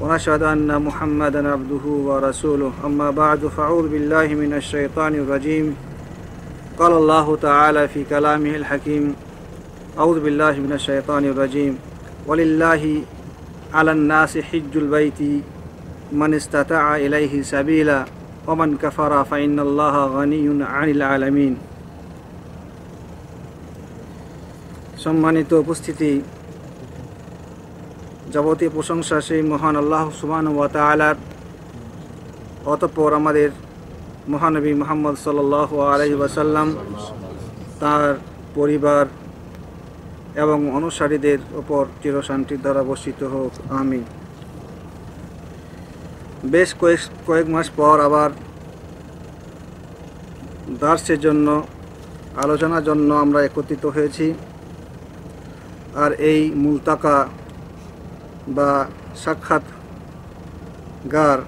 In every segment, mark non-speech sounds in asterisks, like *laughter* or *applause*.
ونشهد أن محمدا عبده ورسوله أما بعد فأعوذ بالله من الشيطان الرجيم قال الله تعالى في كلامه الحكيم أعوذ بالله من الشيطان الرجيم ولله على الناس حج البيت من استطاع إليه سبيلا ومن كفر فإن الله غني عن العالمين সম্মানিত উপস্থিতি যাবতীয় প্রশংসা সেই মহান আল্লাহ সুবান তালার অতঃপর আমাদের মহানবী মোহাম্মদ সাল আলহি ওয়াসাল্লাম তার পরিবার এবং অনুসারীদের ওপর চিরশান্তির দ্বারা বর্ষিত হোক আমি বেশ কয়েক কয়েক মাস পর আবার দার্সের জন্য আলোচনার জন্য আমরা একত্রিত হয়েছি আর এই মূলতাকা বা সাক্ষাৎগার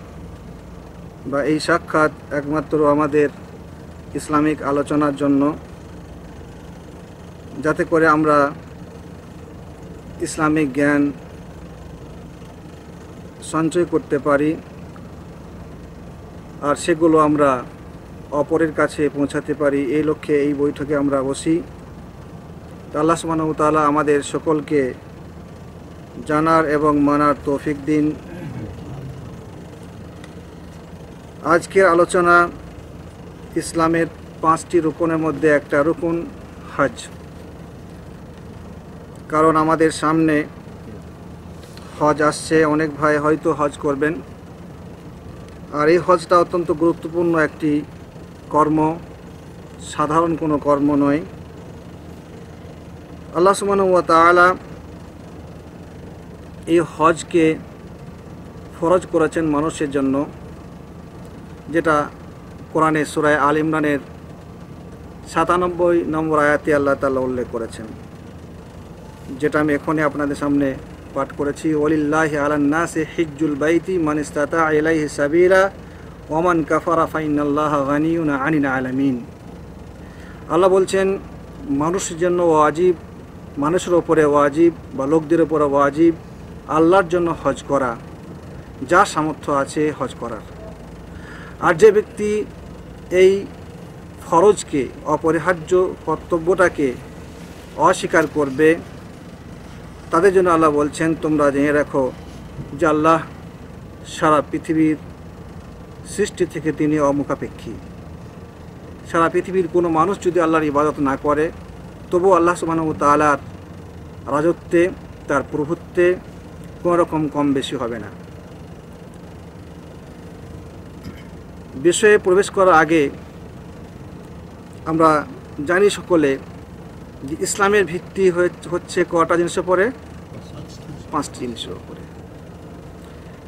বা এই সাক্ষাৎ একমাত্র আমাদের ইসলামিক আলোচনার জন্য যাতে করে আমরা ইসলামিক জ্ঞান সঞ্চয় করতে পারি আর সেগুলো আমরা অপরের কাছে পৌঁছাতে পারি এই লক্ষ্যে এই বৈঠকে আমরা বসি আল্লাহ সুবাহ তালা আমাদের সকলকে জানার এবং মানার তৌফিক দিন আজকের আলোচনা ইসলামের পাঁচটি রুকনের মধ্যে একটা রুকুন হজ কারণ আমাদের সামনে হজ আসছে অনেক ভাই হয়তো হজ করবেন আর এই হজটা অত্যন্ত গুরুত্বপূর্ণ একটি কর্ম সাধারণ কোনো কর্ম নয় আল্লাহ সুমান ওয়া তালা এই হজকে ফরজ করেছেন মানুষের জন্য যেটা কোরআনে সুরায় আল ইমরানের সাতানব্বই নম্বর আয়াতে আল্লাহ তাল্লাহ উল্লেখ করেছেন যেটা আমি এখনই আপনাদের সামনে পাঠ করেছি ওলিল্লাহ সে হিজুল বাইতি মানিস্তাতা ইলাইহি সাবিরা ওমান কাফারা ফাইনাল্লাহ গানিউন আনিন আলামিন আল্লাহ বলছেন মানুষের জন্য ওয়াজিব মানুষের ওপরে ওয়াজিব বা লোকদের ওপরে ওয়াজিব আল্লাহর জন্য হজ করা যা সামর্থ্য আছে হজ করার আর যে ব্যক্তি এই ফরজকে অপরিহার্য কর্তব্যটাকে অস্বীকার করবে তাদের জন্য আল্লাহ বলছেন তোমরা জেনে রাখো যে আল্লাহ সারা পৃথিবীর সৃষ্টি থেকে তিনি অমুখাপেক্ষী সারা পৃথিবীর কোনো মানুষ যদি আল্লাহর ইবাদত না করে তবু আল্লাহ সুবাহ তালার রাজত্বে তার প্রভুত্বে কোনোরকম কম বেশি হবে না বিষয়ে প্রবেশ করার আগে আমরা জানি সকলে যে ইসলামের ভিত্তি হচ্ছে কটা জিনিসের পরে পাঁচটি জিনিসের উপরে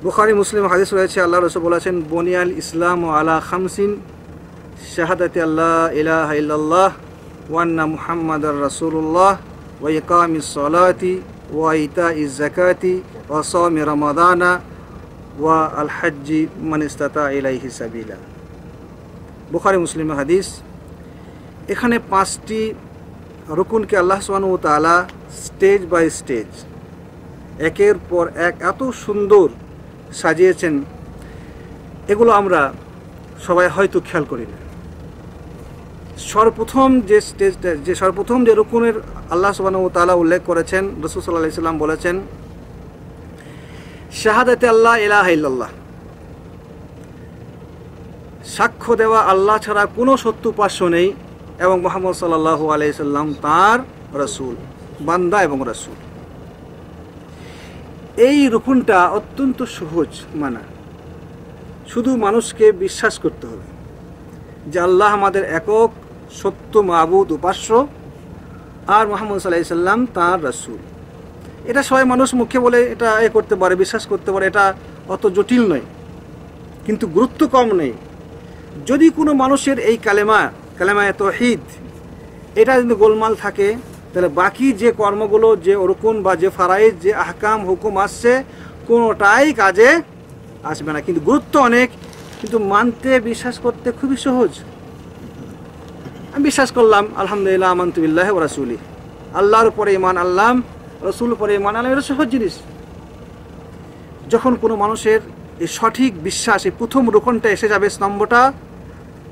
বুখারি মুসলিম হাদিস রয়েছে আল্লাহ রসব বলেছেন বনিয়াল ইসলাম ও আলা খামসিন শাহাদাতি আল্লাহ ইলাহ ইল্লাল্লাহ ওয়ান্না মুহাম্মাদ রাসুল্লাহ ওয়াইকামিস সলাতি وإيتاء الزكاة وصوم رمضان والحج من استطاع إليه سبيلا বুখারি মুসলিম হাদিস এখানে পাঁচটি রুকুনকে আল্লাহ সুবানু তালা স্টেজ বাই স্টেজ একের পর এক এত সুন্দর সাজিয়েছেন এগুলো আমরা সবাই হয়তো খেয়াল করি না সর্বপ্রথম যে স্টেজটা যে সর্বপ্রথম যে রুকুনের আল্লাহ সুবাহতালা উল্লেখ করেছেন রসুল সাল্লাহ ইসলাম বলেছেন শাহাদাতে আল্লাহ ইলাহ সাক্ষ্য দেওয়া আল্লাহ ছাড়া কোনো সত্যুপাস্য নেই এবং মোহাম্মদ সাল্লাহ আলাইসাল্লাম তার রসুল বান্দা এবং রসুল এই রুকুনটা অত্যন্ত সহজ মানা শুধু মানুষকে বিশ্বাস করতে হবে যে আল্লাহ আমাদের একক সত্য মাহবুদ উপাস্য আর মোহাম্মদ সাল্লাহ সাল্লাম তাঁর রাসুল এটা সবাই মানুষ মুখে বলে এটা এ করতে পারে বিশ্বাস করতে পারে এটা অত জটিল নয় কিন্তু গুরুত্ব কম নেই যদি কোনো মানুষের এই কালেমা কালেমায় তহিদ এটা যদি গোলমাল থাকে তাহলে বাকি যে কর্মগুলো যে ওরকম বা যে ফারাইজ যে আহকাম হুকুম আসছে কোনোটাই কাজে আসবে না কিন্তু গুরুত্ব অনেক কিন্তু মানতে বিশ্বাস করতে খুবই সহজ আমি বিশ্বাস করলাম আলহামদুলিল্লাহ আমন্তুবিল্লাহ ও রাসুলি আল্লাহর পরে ইমান আল্লাহ রসুল পরে ইমান আল্লাহ এটা সহজ জিনিস যখন কোনো মানুষের এই সঠিক বিশ্বাস এই প্রথম রোকনটা এসে যাবে স্তম্ভটা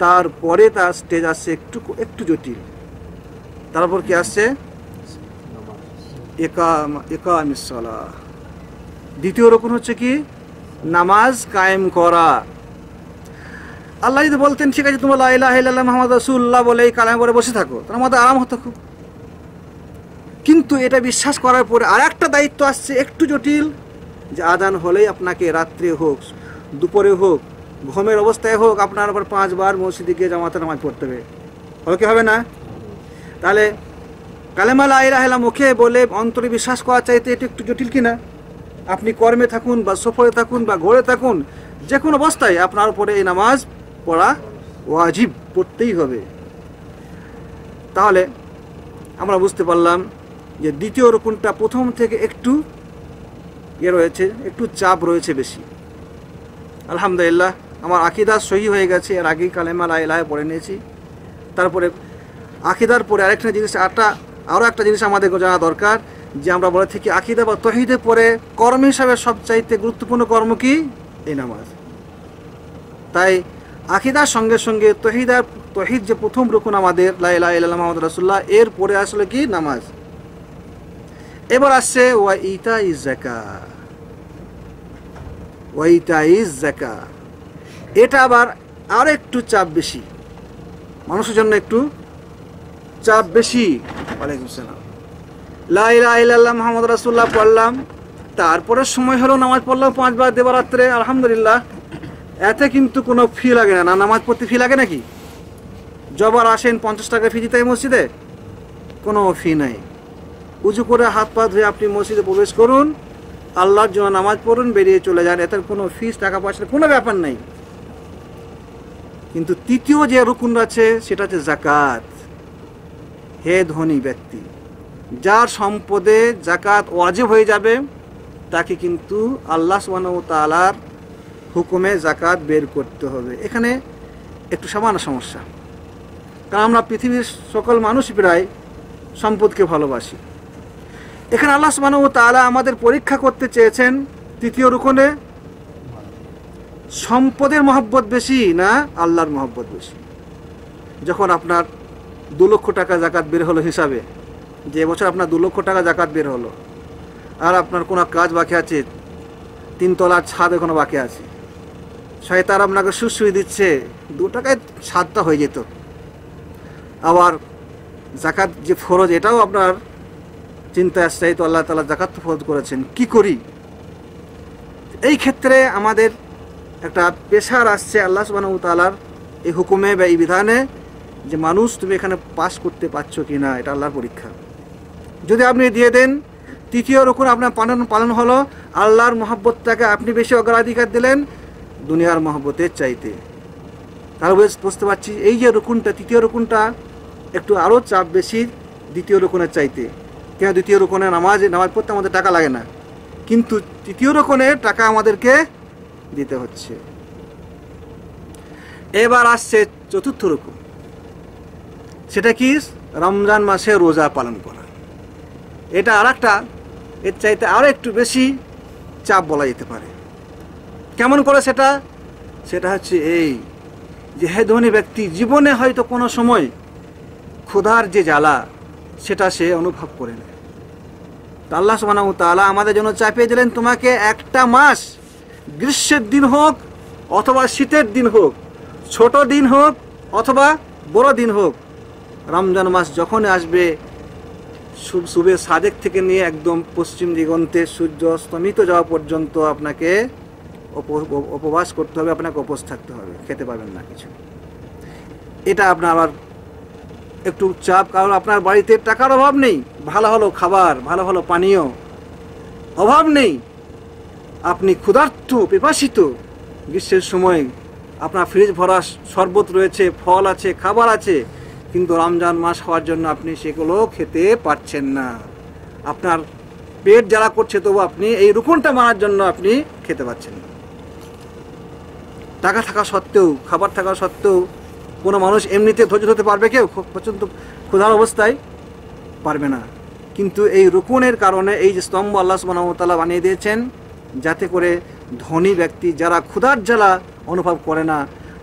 তারপরে তার স্টেজ আসছে একটু একটু জটিল তারপর কি আসছে একামিসলা দ্বিতীয় রকম হচ্ছে কি নামাজ কায়েম করা আল্লাহ যদি বলতেন ঠিক আছে তোমরা লাইলাহ মোহাম্মদ রসুল্লাহ বলে এই কালামে পরে বসে থাকো তার মধ্যে আরাম হতো খুব কিন্তু এটা বিশ্বাস করার পরে আর একটা দায়িত্ব আসছে একটু জটিল যে আদান হলেই আপনাকে রাত্রে হোক দুপুরে হোক ঘুমের অবস্থায় হোক আপনার আবার পাঁচবার মসজিদে গিয়ে জামাতে নামাজ পড়তে হবে হলে কি হবে না তাহলে কালেমা লাইলাহেলা মুখে বলে অন্তরে বিশ্বাস করা চাইতে এটা একটু জটিল কিনা আপনি কর্মে থাকুন বা সফরে থাকুন বা ঘরে থাকুন যে কোনো অবস্থায় আপনার উপরে এই নামাজ পড়া ওয়াজিব পড়তেই হবে তাহলে আমরা বুঝতে পারলাম যে দ্বিতীয় রোপণটা প্রথম থেকে একটু ইয়ে রয়েছে একটু চাপ রয়েছে বেশি আলহামদুলিল্লাহ আমার আকিদা সহি হয়ে গেছে এর আগেই কালেমা লাই লাই পড়ে নিয়েছি তারপরে আকিদার পরে আরেকটা জিনিস আটা আরও একটা জিনিস আমাদের জানা দরকার যে আমরা বলে থাকি আকিদা বা তহিদে পরে কর্ম হিসাবে সবচাইতে গুরুত্বপূর্ণ কর্ম কি এই নামাজ তাই আকিদার সঙ্গে সঙ্গে তহিদার তহিদ যে প্রথম রুকুন আমাদের লাইলা মোহাম্মদ রাসুল্লাহ এর পরে আসলে কি নামাজ এবার আসছে ওয়া ইজ জাকা ওয়াইটা ইজ জাকা এটা আবার আর একটু চাপ বেশি মানুষের জন্য একটু চাপ বেশি ওয়ালাইকুম সালাম লাইলা মোহাম্মদ রাসুল্লাহ পড়লাম তারপরে সময় হলো নামাজ পড়লাম পাঁচবার দেবরাত্রে আলহামদুলিল্লাহ এতে কিন্তু কোনো ফি লাগে না না নামাজ পড়তে ফি লাগে নাকি জবার আসেন পঞ্চাশ টাকা ফি দিতে মসজিদে কোনো ফি নাই উঁচু করে হাত পা ধুয়ে আপনি মসজিদে প্রবেশ করুন আল্লাহর জন্য নামাজ পড়ুন বেরিয়ে চলে যান এতে কোনো ফিস টাকা পয়সার কোনো ব্যাপার নাই কিন্তু তৃতীয় যে রুকুন আছে সেটা হচ্ছে জাকাত হে ধনী ব্যক্তি যার সম্পদে জাকাত ওয়াজিব হয়ে যাবে তাকে কিন্তু আল্লাহ সুবাহ তালার হুকুমে জাকাত বের করতে হবে এখানে একটু সামান্য সমস্যা কারণ আমরা পৃথিবীর সকল মানুষ প্রায় সম্পদকে ভালোবাসি এখানে আল্লাহ সুবাহ তালা আমাদের পরীক্ষা করতে চেয়েছেন তৃতীয় রুকনে সম্পদের মহব্বত বেশি না আল্লাহর মহব্বত বেশি যখন আপনার দু লক্ষ টাকা জাকাত বের হলো হিসাবে যে বছর আপনার দু লক্ষ টাকা জাকাত বের হলো আর আপনার কোনো কাজ বাকি আছে তিনতলার ছাদ এখনও বাকি আছে শয়তার আপনাকে সুসুই দিচ্ছে দু টাকায় সাতটা হয়ে যেত আবার জাকাত যে ফরজ এটাও আপনার চিন্তায় আসছে তো আল্লাহ তালা জাকাত ফরজ করেছেন কি করি এই ক্ষেত্রে আমাদের একটা পেশার আসছে আল্লাহ সুবাহ তালার এই হুকুমে বা এই বিধানে যে মানুষ তুমি এখানে পাস করতে পারছো কি না এটা আল্লাহর পরীক্ষা যদি আপনি দিয়ে দেন তৃতীয় রকম আপনার পালন পালন হলো আল্লাহর মহাব্বতটাকে আপনি বেশি অগ্রাধিকার দিলেন দুনিয়ার মহব্বতের চাইতে তার বুঝতে পারছি এই যে রুকুনটা তৃতীয় রুকুনটা একটু আরও চাপ বেশি দ্বিতীয় রুকুনের চাইতে কেন দ্বিতীয় রুকনে নামাজ নামাজ পড়তে আমাদের টাকা লাগে না কিন্তু তৃতীয় রুকনে টাকা আমাদেরকে দিতে হচ্ছে এবার আসছে চতুর্থ রকম সেটা কি রমজান মাসে রোজা পালন করা এটা আর একটা এর চাইতে আরও একটু বেশি চাপ বলা যেতে পারে কেমন করে সেটা সেটা হচ্ছে এই যে হে ধনী ব্যক্তি জীবনে হয়তো কোনো সময় ক্ষুধার যে জ্বালা সেটা সে অনুভব করে নেয় আল্লাহ সুবাহ তালা আমাদের জন্য চাপিয়ে দিলেন তোমাকে একটা মাস গ্রীষ্মের দিন হোক অথবা শীতের দিন হোক ছোট দিন হোক অথবা বড় দিন হোক রমজান মাস যখন আসবে সুবে সাদেক থেকে নিয়ে একদম পশ্চিম দিগন্তে সূর্য অস্তমিত যাওয়া পর্যন্ত আপনাকে উপবাস করতে হবে আপনাকে উপোস থাকতে হবে খেতে পারবেন না কিছু এটা আপনার আবার একটু চাপ কারণ আপনার বাড়িতে টাকার অভাব নেই ভালো ভালো খাবার ভালো ভালো পানীয় অভাব নেই আপনি ক্ষুধার্ত পিপাসিত গ্রীষ্মের সময় আপনার ফ্রিজ ভরা শরবত রয়েছে ফল আছে খাবার আছে কিন্তু রমজান মাস হওয়ার জন্য আপনি সেগুলো খেতে পারছেন না আপনার পেট জ্বালা করছে তবু আপনি এই রুকুনটা মারার জন্য আপনি খেতে পারছেন না টাকা থাকা সত্ত্বেও খাবার থাকা সত্ত্বেও কোনো মানুষ এমনিতে ধৈর্য ধরতে পারবে কেউ পর্যন্ত ক্ষুধার অবস্থায় পারবে না কিন্তু এই রুকুনের কারণে এই যে স্তম্ভ আল্লাহ সুবাহতাল্লাহ বানিয়ে দিয়েছেন যাতে করে ধনী ব্যক্তি যারা ক্ষুধার জ্বালা অনুভব করে না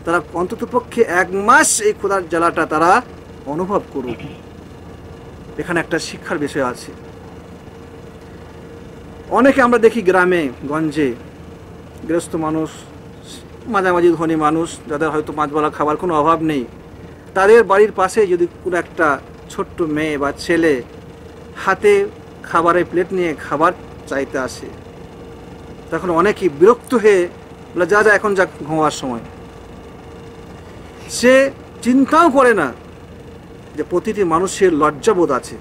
তারা অন্ততপক্ষে এক মাস এই ক্ষুধার জ্বালাটা তারা অনুভব করুক এখানে একটা শিক্ষার বিষয় আছে অনেকে আমরা দেখি গ্রামে গঞ্জে গৃহস্থ মানুষ মাঝামাঝি ধনী মানুষ যাদের হয়তো পাঁচবেলা খাবার কোনো অভাব নেই তাদের বাড়ির পাশে যদি কোনো একটা ছোট্ট মেয়ে বা ছেলে হাতে খাবারের প্লেট নিয়ে খাবার চাইতে আসে তখন অনেকেই বিরক্ত হয়ে বলে যা যা এখন যা ঘুমার সময় সে চিন্তাও করে না যে প্রতিটি মানুষের লজ্জাবোধ আছে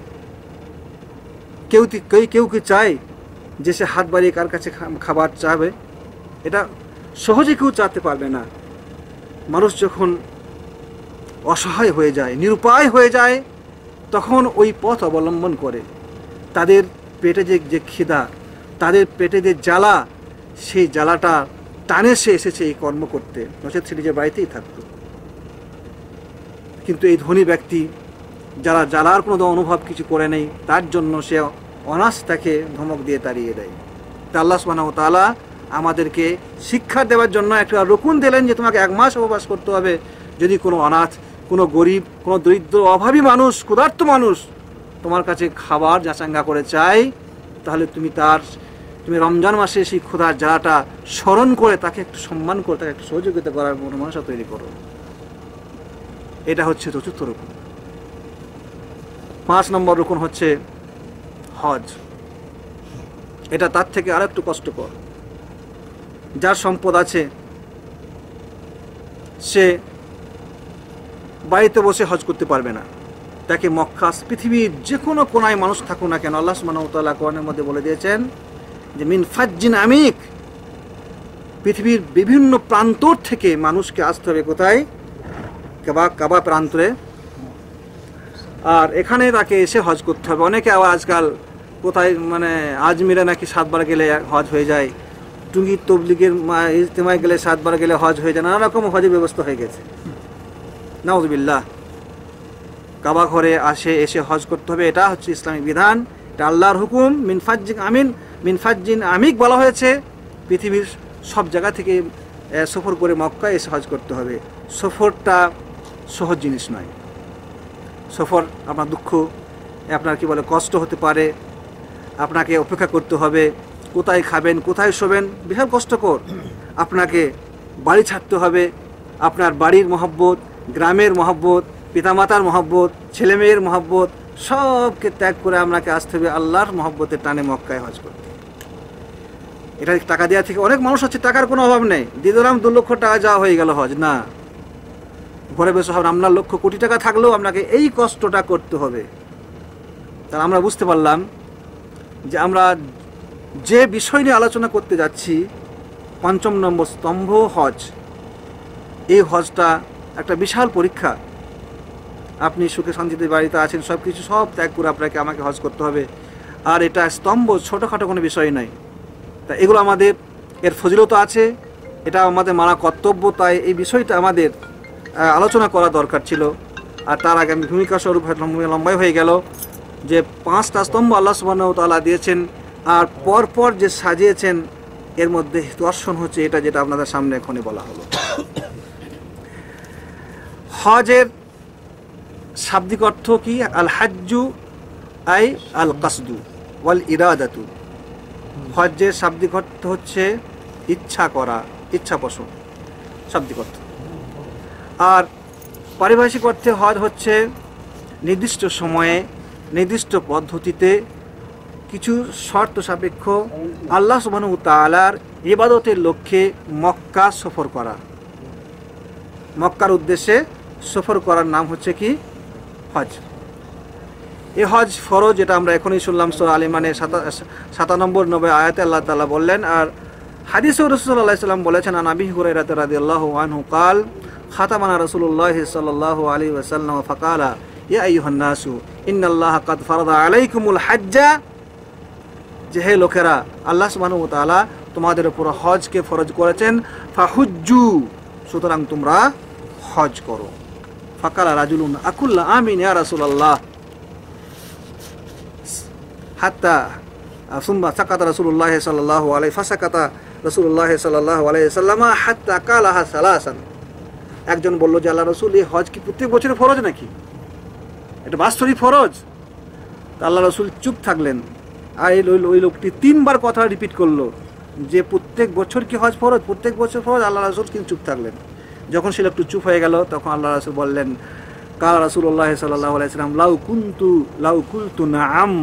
কেউ কেউ কেউ কি চায় যে সে হাত বাড়িয়ে কার কাছে খাবার চাবে এটা সহজে কেউ চাতে পারবে না মানুষ যখন অসহায় হয়ে যায় নিরুপায় হয়ে যায় তখন ওই পথ অবলম্বন করে তাদের পেটে যে যে খিদা তাদের পেটে যে জ্বালা সেই জ্বালাটা টানে সে এসেছে এই কর্ম করতে নচেত সে নিজের বাড়িতেই থাকত কিন্তু এই ধনী ব্যক্তি যারা জ্বালার কোনো অনুভব কিছু করে নেই তার জন্য সে অনাস তাকে ধমক দিয়ে তাড়িয়ে দেয় তা আল্লাহ সুবাহ তালা আমাদেরকে শিক্ষা দেওয়ার জন্য একটা রকুন দিলেন যে তোমাকে এক মাস উপবাস করতে হবে যদি কোনো অনাথ কোনো গরিব কোনো দরিদ্র অভাবী মানুষ ক্ষুধার্ত মানুষ তোমার কাছে খাবার যাচাঙ্গা করে চায় তাহলে তুমি তার তুমি রমজান মাসে সেই ক্ষুধার জ্বালাটা স্মরণ করে তাকে একটু সম্মান করে তাকে একটু সহযোগিতা করার মন মানসা তৈরি করো এটা হচ্ছে চতুর্থ রকম পাঁচ নম্বর রকম হচ্ছে হজ এটা তার থেকে আরেকটু কষ্টকর যার সম্পদ আছে সে বাড়িতে বসে হজ করতে পারবে না তাকে মক্কাস পৃথিবীর যে কোনো কোনায় মানুষ থাকুক না কেন আল্লাহ সুমানতাল্লাহ কোরআনের মধ্যে বলে দিয়েছেন যে মিন ফাজ্জিন আমিক পৃথিবীর বিভিন্ন প্রান্তর থেকে মানুষকে আসতে হবে কোথায় কাবা কাবা প্রান্তরে আর এখানে তাকে এসে হজ করতে হবে অনেকে আবার আজকাল কোথায় মানে আজমিরে নাকি সাতবার গেলে হজ হয়ে যায় টুঙ্গি তবলিগের ইজতেমায় গেলে সাতবার গেলে হজ হয়ে যায় নানা রকম হজের ব্যবস্থা হয়ে গেছে নাউজবিল্লাহ কাবা ঘরে আসে এসে হজ করতে হবে এটা হচ্ছে ইসলামিক বিধান এটা আল্লাহর হুকুম মিনফাজ্জিন আমিন মিনফাজ্জিন আমিক বলা হয়েছে পৃথিবীর সব জায়গা থেকে সফর করে মক্কায় এসে হজ করতে হবে সফরটা সহজ জিনিস নয় সফর আপনার দুঃখ আপনার কি বলে কষ্ট হতে পারে আপনাকে অপেক্ষা করতে হবে কোথায় খাবেন কোথায় শোবেন বিশাল কষ্টকর আপনাকে বাড়ি ছাড়তে হবে আপনার বাড়ির মহব্বত গ্রামের মহব্বত পিতামাতার মহব্বত ছেলেমেয়ের মহব্বত সবকে ত্যাগ করে আপনাকে আসতে হবে আল্লাহর মহব্বতের টানে মক্কায় হজ করতে এটা টাকা দেওয়া থেকে অনেক মানুষ হচ্ছে টাকার কোনো অভাব নেই দিদরাম দু লক্ষ টাকা যাওয়া হয়ে গেল হজ না ঘরে বসে হবে আপনার লক্ষ কোটি টাকা থাকলেও আপনাকে এই কষ্টটা করতে হবে তাহলে আমরা বুঝতে পারলাম যে আমরা যে বিষয় নিয়ে আলোচনা করতে যাচ্ছি পঞ্চম নম্বর স্তম্ভ হজ এই হজটা একটা বিশাল পরীক্ষা আপনি সুখে শান্তিতে বাড়িতে আছেন সব কিছু সব ত্যাগ করে আপনাকে আমাকে হজ করতে হবে আর এটা স্তম্ভ ছোটোখাটো কোনো বিষয় নাই তা এগুলো আমাদের এর ফজিলত আছে এটা আমাদের মানা কর্তব্য তাই এই বিষয়টা আমাদের আলোচনা করা দরকার ছিল আর তার আগে আমি ভূমিকা স্বরূপ লম্বাই হয়ে গেল যে পাঁচটা স্তম্ভ আল্লাহ সুবাহ তালা দিয়েছেন আর পরপর যে সাজিয়েছেন এর মধ্যে দর্শন হচ্ছে এটা যেটা আপনাদের সামনে এখনই বলা হলো হজের শাব্দিক অর্থ কি আল হাজু আই আল কাসদু ওয়াল ইরাদাতু হজ্জের শাব্দিক অর্থ হচ্ছে ইচ্ছা করা ইচ্ছা পোষণ শাব্দিক অর্থ আর পারিভাষিক অর্থে হজ হচ্ছে নির্দিষ্ট সময়ে নির্দিষ্ট পদ্ধতিতে কিছু শর্ত সাপেক্ষ আল্লাহ সুবাহ তালার ইবাদতের লক্ষ্যে মক্কা সফর করা মক্কার উদ্দেশ্যে সফর করার নাম হচ্ছে কি হজ এ হজ ফরজ যেটা আমরা এখনই শুনলাম সোর আলিমানে সাতা নম্বর নবে আয়াতে আল্লাহ তাল্লাহ বললেন আর হাদিস রসুল্লাহাম বলেছেন আনাবি হুরাইরাত রাতে আল্লাহ আনহু কাল খাতামানা রসুল্লাহ সাল্লাহ আলী ওসাল্লাম ফাকালা ইয়া আইহান্নাসু ইন্নাল্লাহ কাদ ফারদা আলাইকুমুল হাজ্জা যে হে লোকেরা আল্লাহ সুবাহ তোমাদের উপর হজকে ফরজ করেছেন ফাহুজ্জু সুতরাং তোমরা হজ করো ফাকালা রাজুলুন আকুল্লা আমিন ইয়া রাসুলাল্লাহ হাত্তা সুম্বা সাকাতা রাসুল্লাহ সাল্লাহ আলাই ফাসাকাতা রসুল্লাহ সাল্লাহ আলাই সাল্লামা হাত্তা কালাহা সালাসান একজন বলল যে আল্লাহ রসুল এই হজ কি প্রত্যেক বছরের ফরজ নাকি এটা বাস্তরিক ফরজ আল্লাহ রসুল চুপ থাকলেন আর এই ওই লোকটি তিনবার কথা রিপিট করলো যে প্রত্যেক বছর কি হজ ফরজ প্রত্যেক বছর ফরজ আল্লাহ রাসুল কিন্তু চুপ থাকলেন যখন সে লোকটি চুপ হয়ে গেল তখন আল্লাহ রাসুল বললেন কাল রাসুল্লাহ আল্লাহ আলাইসালাম লাউ কুন্তু লাউ কুলতু না আম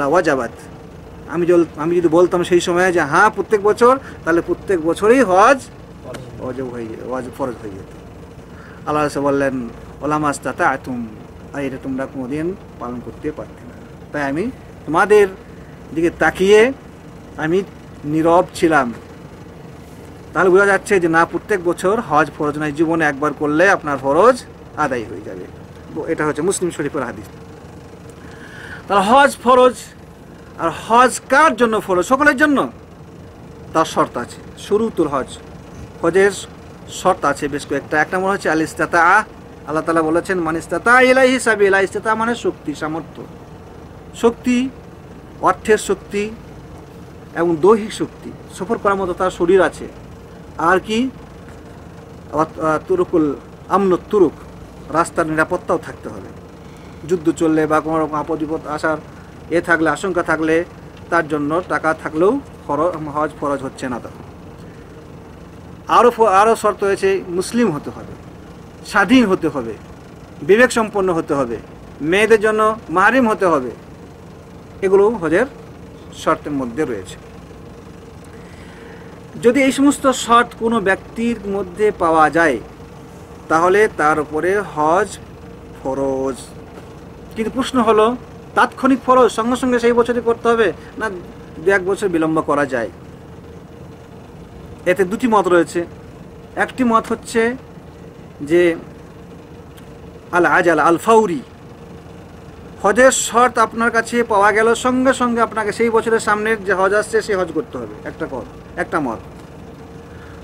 লাওয়াজাবাত আমি আমি যদি বলতাম সেই সময়ে যে হ্যাঁ প্রত্যেক বছর তাহলে প্রত্যেক বছরেই হজ অজব হয়ে হজ ফরজ হয়ে যেত আল্লাহ রাসুল বললেন ওলামাস্তা তা আতুম আর এটা তোমরা কোনোদিন পালন করতে পারতে না তাই আমি তোমাদের দিকে তাকিয়ে আমি নীরব ছিলাম তাহলে বোঝা যাচ্ছে যে না প্রত্যেক বছর হজ ফরজ নয় জীবনে একবার করলে আপনার ফরজ আদায় হয়ে যাবে এটা হচ্ছে মুসলিম শরীফের হাদিস তাহলে হজ ফরজ আর হজ কার জন্য ফরজ সকলের জন্য তার শর্ত আছে তোর হজ হজের শর্ত আছে বেশ কয়েকটা এক নম্বর হচ্ছে আল ইস্তাতা আল্লাহ তালা বলেছেন মানিস্তাতা ইলাহি হিসাবে ইলাহ ইস্তাতা মানে শক্তি সামর্থ্য শক্তি অর্থের শক্তি এবং দৈহিক শক্তি সফর করার মতো তার শরীর আছে আর কি তুরুকুল আমন তুরুক রাস্তার নিরাপত্তাও থাকতে হবে যুদ্ধ চললে বা কোনো রকম আপদ বিপদ আসার এ থাকলে আশঙ্কা থাকলে তার জন্য টাকা থাকলেও খরচ হজ ফরজ হচ্ছে না তখন আরও আরও শর্ত হয়েছে মুসলিম হতে হবে স্বাধীন হতে হবে বিবেক সম্পন্ন হতে হবে মেয়েদের জন্য মাহারিম হতে হবে এগুলো হজের শর্তের মধ্যে রয়েছে যদি এই সমস্ত শর্ত কোনো ব্যক্তির মধ্যে পাওয়া যায় তাহলে তার উপরে হজ ফরজ কিন্তু প্রশ্ন হলো তাৎক্ষণিক ফরজ সঙ্গে সঙ্গে সেই বছরই করতে হবে না দু এক বছর বিলম্ব করা যায় এতে দুটি মত রয়েছে একটি মত হচ্ছে যে আল আজাল আল ফাউরি হজের শর্ত আপনার কাছে পাওয়া গেল সঙ্গে সঙ্গে আপনাকে সেই বছরের সামনের যে হজ আসছে সে হজ করতে হবে একটা কর একটা মত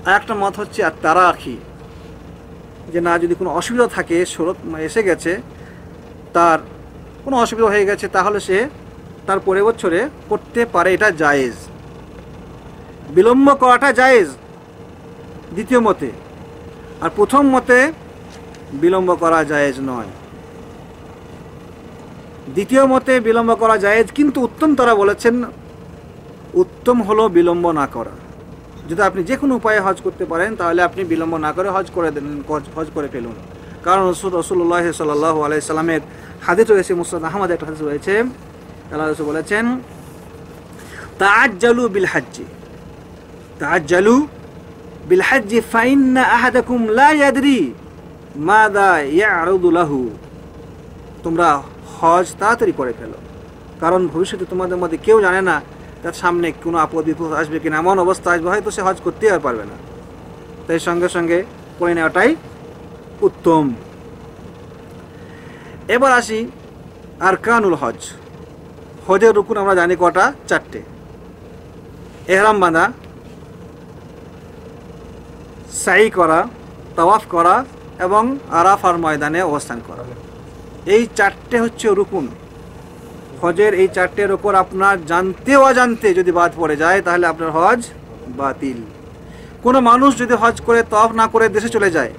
আর একটা মত হচ্ছে আর তারা আখি যে না যদি কোনো অসুবিধা থাকে শরৎ এসে গেছে তার কোনো অসুবিধা হয়ে গেছে তাহলে সে তার পরে বছরে করতে পারে এটা জায়েজ বিলম্ব করাটা জায়েজ দ্বিতীয় মতে আর প্রথম মতে বিলম্ব করা জায়েজ নয় দ্বিতীয় মতে বিলম্ব করা যায় কিন্তু উত্তম তারা বলেছেন উত্তম হলো বিলম্ব না করা যদি আপনি যে কোনো উপায়ে হজ করতে পারেন তাহলে আপনি বিলম্ব না করে হজ করে দেন হজ করে ফেলুন কারণ রসুল্লাহ সাল্লাহ আলাইসাল্লামের হাদিস রয়েছে মুসাদ আহমদ একটা হাদিস রয়েছে আল্লাহ রসুল বলেছেন তাজ্জালু বিল তাজ্জালু বিল হাজ্জি ফাইন্না আহাদাকুম লা ইয়াদরি মাদা ইয়ারুদু লাহু তোমরা হজ তাড়াতাড়ি করে ফেলো কারণ ভবিষ্যতে তোমাদের মধ্যে কেউ জানে না তার সামনে কোনো আপদ বিপদ আসবে কিনা এমন অবস্থা আসবে হয়তো সে হজ করতেই আর পারবে না তাই সঙ্গে সঙ্গে করে নেওয়াটাই উত্তম এবার আসি আর কানুল হজ হজের রুকুন আমরা জানি কটা চারটে এহরাম বাঁধা সাই করা তাওয়াফ করা এবং আরাফার ময়দানে অবস্থান করা এই চারটে হচ্ছে রুকুন হজের এই চারটের ওপর আপনার জানতে অজান্তে যদি বাদ পড়ে যায় তাহলে আপনার হজ বাতিল কোনো মানুষ যদি হজ করে তফ না করে দেশে চলে যায়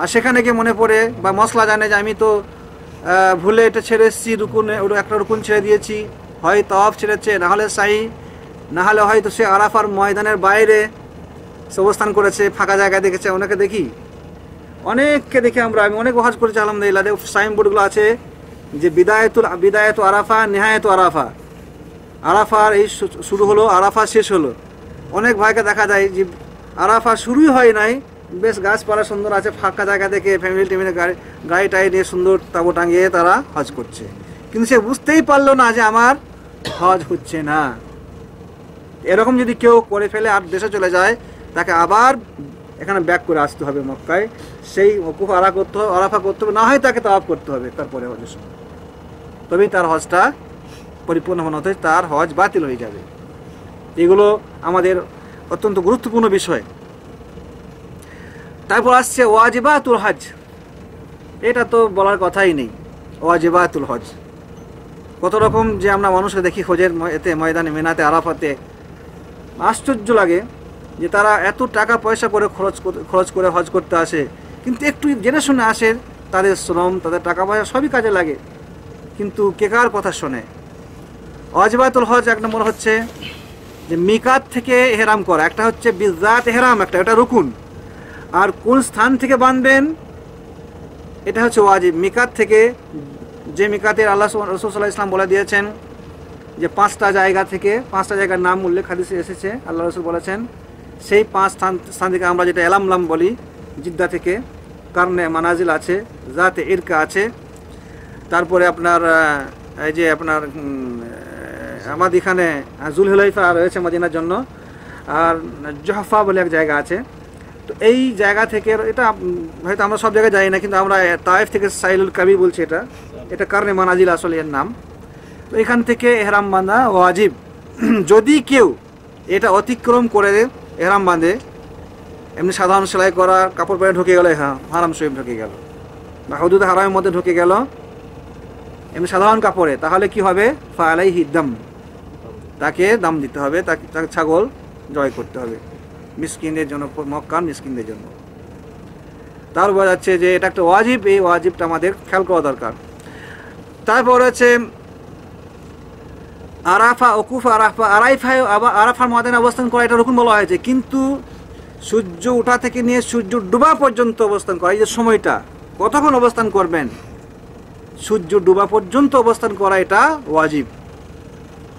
আর সেখানে গিয়ে মনে পড়ে বা মশলা জানে যে আমি তো ভুলে এটা ছেড়ে এসেছি রুকুনে একটা রুকুন ছেড়ে দিয়েছি হয় তফ ছেড়েছে নাহলে সাই নাহলে হয়তো সে আরাফার ময়দানের বাইরে সে অবস্থান করেছে ফাঁকা জায়গায় দেখেছে ওনাকে দেখি অনেককে দেখে আমরা আমি অনেক ওয়াজ করেছি আলহামদুলিল্লাহ দেখ সাইনবোর্ডগুলো আছে যে বিদায়তুল বিদায়ত আরাফা নেহায়ত আরাফা আরাফার এই শুরু হলো আরাফা শেষ হলো অনেক ভাইকে দেখা যায় যে আরাফা শুরুই হয় নাই বেশ গাছপালা সুন্দর আছে ফাঁকা জায়গা থেকে ফ্যামিলি টেমিলি গাড়ি গাড়ি টাই নিয়ে সুন্দর তাবু টাঙিয়ে তারা হজ করছে কিন্তু সে বুঝতেই পারলো না যে আমার হজ হচ্ছে না এরকম যদি কেউ করে ফেলে আর দেশে চলে যায় তাকে আবার এখানে ব্যাক করে আসতে হবে মক্কায় সেই অকুফ আরা করতে হবে আরাফা করতে হবে না হয় তাকে তাওয়াফ করতে হবে তারপরে হজের সময় তবেই তার হজটা পরিপূর্ণ হন হতে তার হজ বাতিল হয়ে যাবে এগুলো আমাদের অত্যন্ত গুরুত্বপূর্ণ বিষয় তারপর আসছে ওয়াজিবাতুল হজ এটা তো বলার কথাই নেই ওয়াজিবাতুল হজ কত রকম যে আমরা মানুষকে দেখি খোঁজের এতে ময়দানে মেনাতে আরাফাতে আশ্চর্য লাগে যে তারা এত টাকা পয়সা করে খরচ খরচ করে হজ করতে আসে কিন্তু একটু জেনে শুনে আসে তাদের শ্রম তাদের টাকা পয়সা সবই কাজে লাগে কিন্তু কে কার কথা শোনে অজবায়তুল হজ এক নম্বর হচ্ছে যে মিকাত থেকে হেরাম করা একটা হচ্ছে বিজাত হেরাম একটা এটা রুকুন আর কোন স্থান থেকে বাঁধবেন এটা হচ্ছে ওয়াজিব মিকাত থেকে যে মিকাতের আল্লাহ রসুল্লাহ ইসলাম বলে দিয়েছেন যে পাঁচটা জায়গা থেকে পাঁচটা জায়গার নাম উল্লেখ হাদিসে এসেছে আল্লাহ রসুল বলেছেন সেই পাঁচ স্থান স্থান থেকে আমরা যেটা এলামলাম বলি জিদ্দা থেকে কারণে মানাজিল আছে যাতে ইরকা আছে তারপরে আপনার এই যে আপনার আমাদের এখানে জুল হলাইফা রয়েছে মদিনার জন্য আর জহফা বলে এক জায়গা আছে তো এই জায়গা থেকে এটা হয়তো আমরা সব জায়গায় যাই না কিন্তু আমরা তায়েফ থেকে সাইলুল কাবি বলছি এটা এটা কারণে মানাজিল আসলে এর নাম তো এখান থেকে এহরাম বান্ধা ওয়াজিব *clears throat* যদি কেউ এটা অতিক্রম করে এরাম বাঁধে এমনি সাধারণ সেলাই করা কাপড় পরে ঢুকে গেল হ্যাঁ, হারাম শরীফ ঢুকে গেল বা হদুদ হারামের মধ্যে ঢুকে গেল এমনি সাধারণ কাপড়ে তাহলে কি হবে ফালাই দাম তাকে দাম দিতে হবে তাকে ছাগল জয় করতে হবে মিসকিনদের জন্য মক্কান মিসকিনদের জন্য তার বোঝা যাচ্ছে যে এটা একটা ওয়াজিব এই ওয়াজিবটা আমাদের খেয়াল করা দরকার তারপর হচ্ছে আরাফা অকুফা আরাফা আরাইফায় আবার আরাফার ময়দানে অবস্থান করা এটা রকম বলা হয়েছে কিন্তু সূর্য উঠা থেকে নিয়ে সূর্য ডুবা পর্যন্ত অবস্থান করা এই যে সময়টা কতক্ষণ অবস্থান করবেন সূর্য ডুবা পর্যন্ত অবস্থান করা এটা ওয়াজিব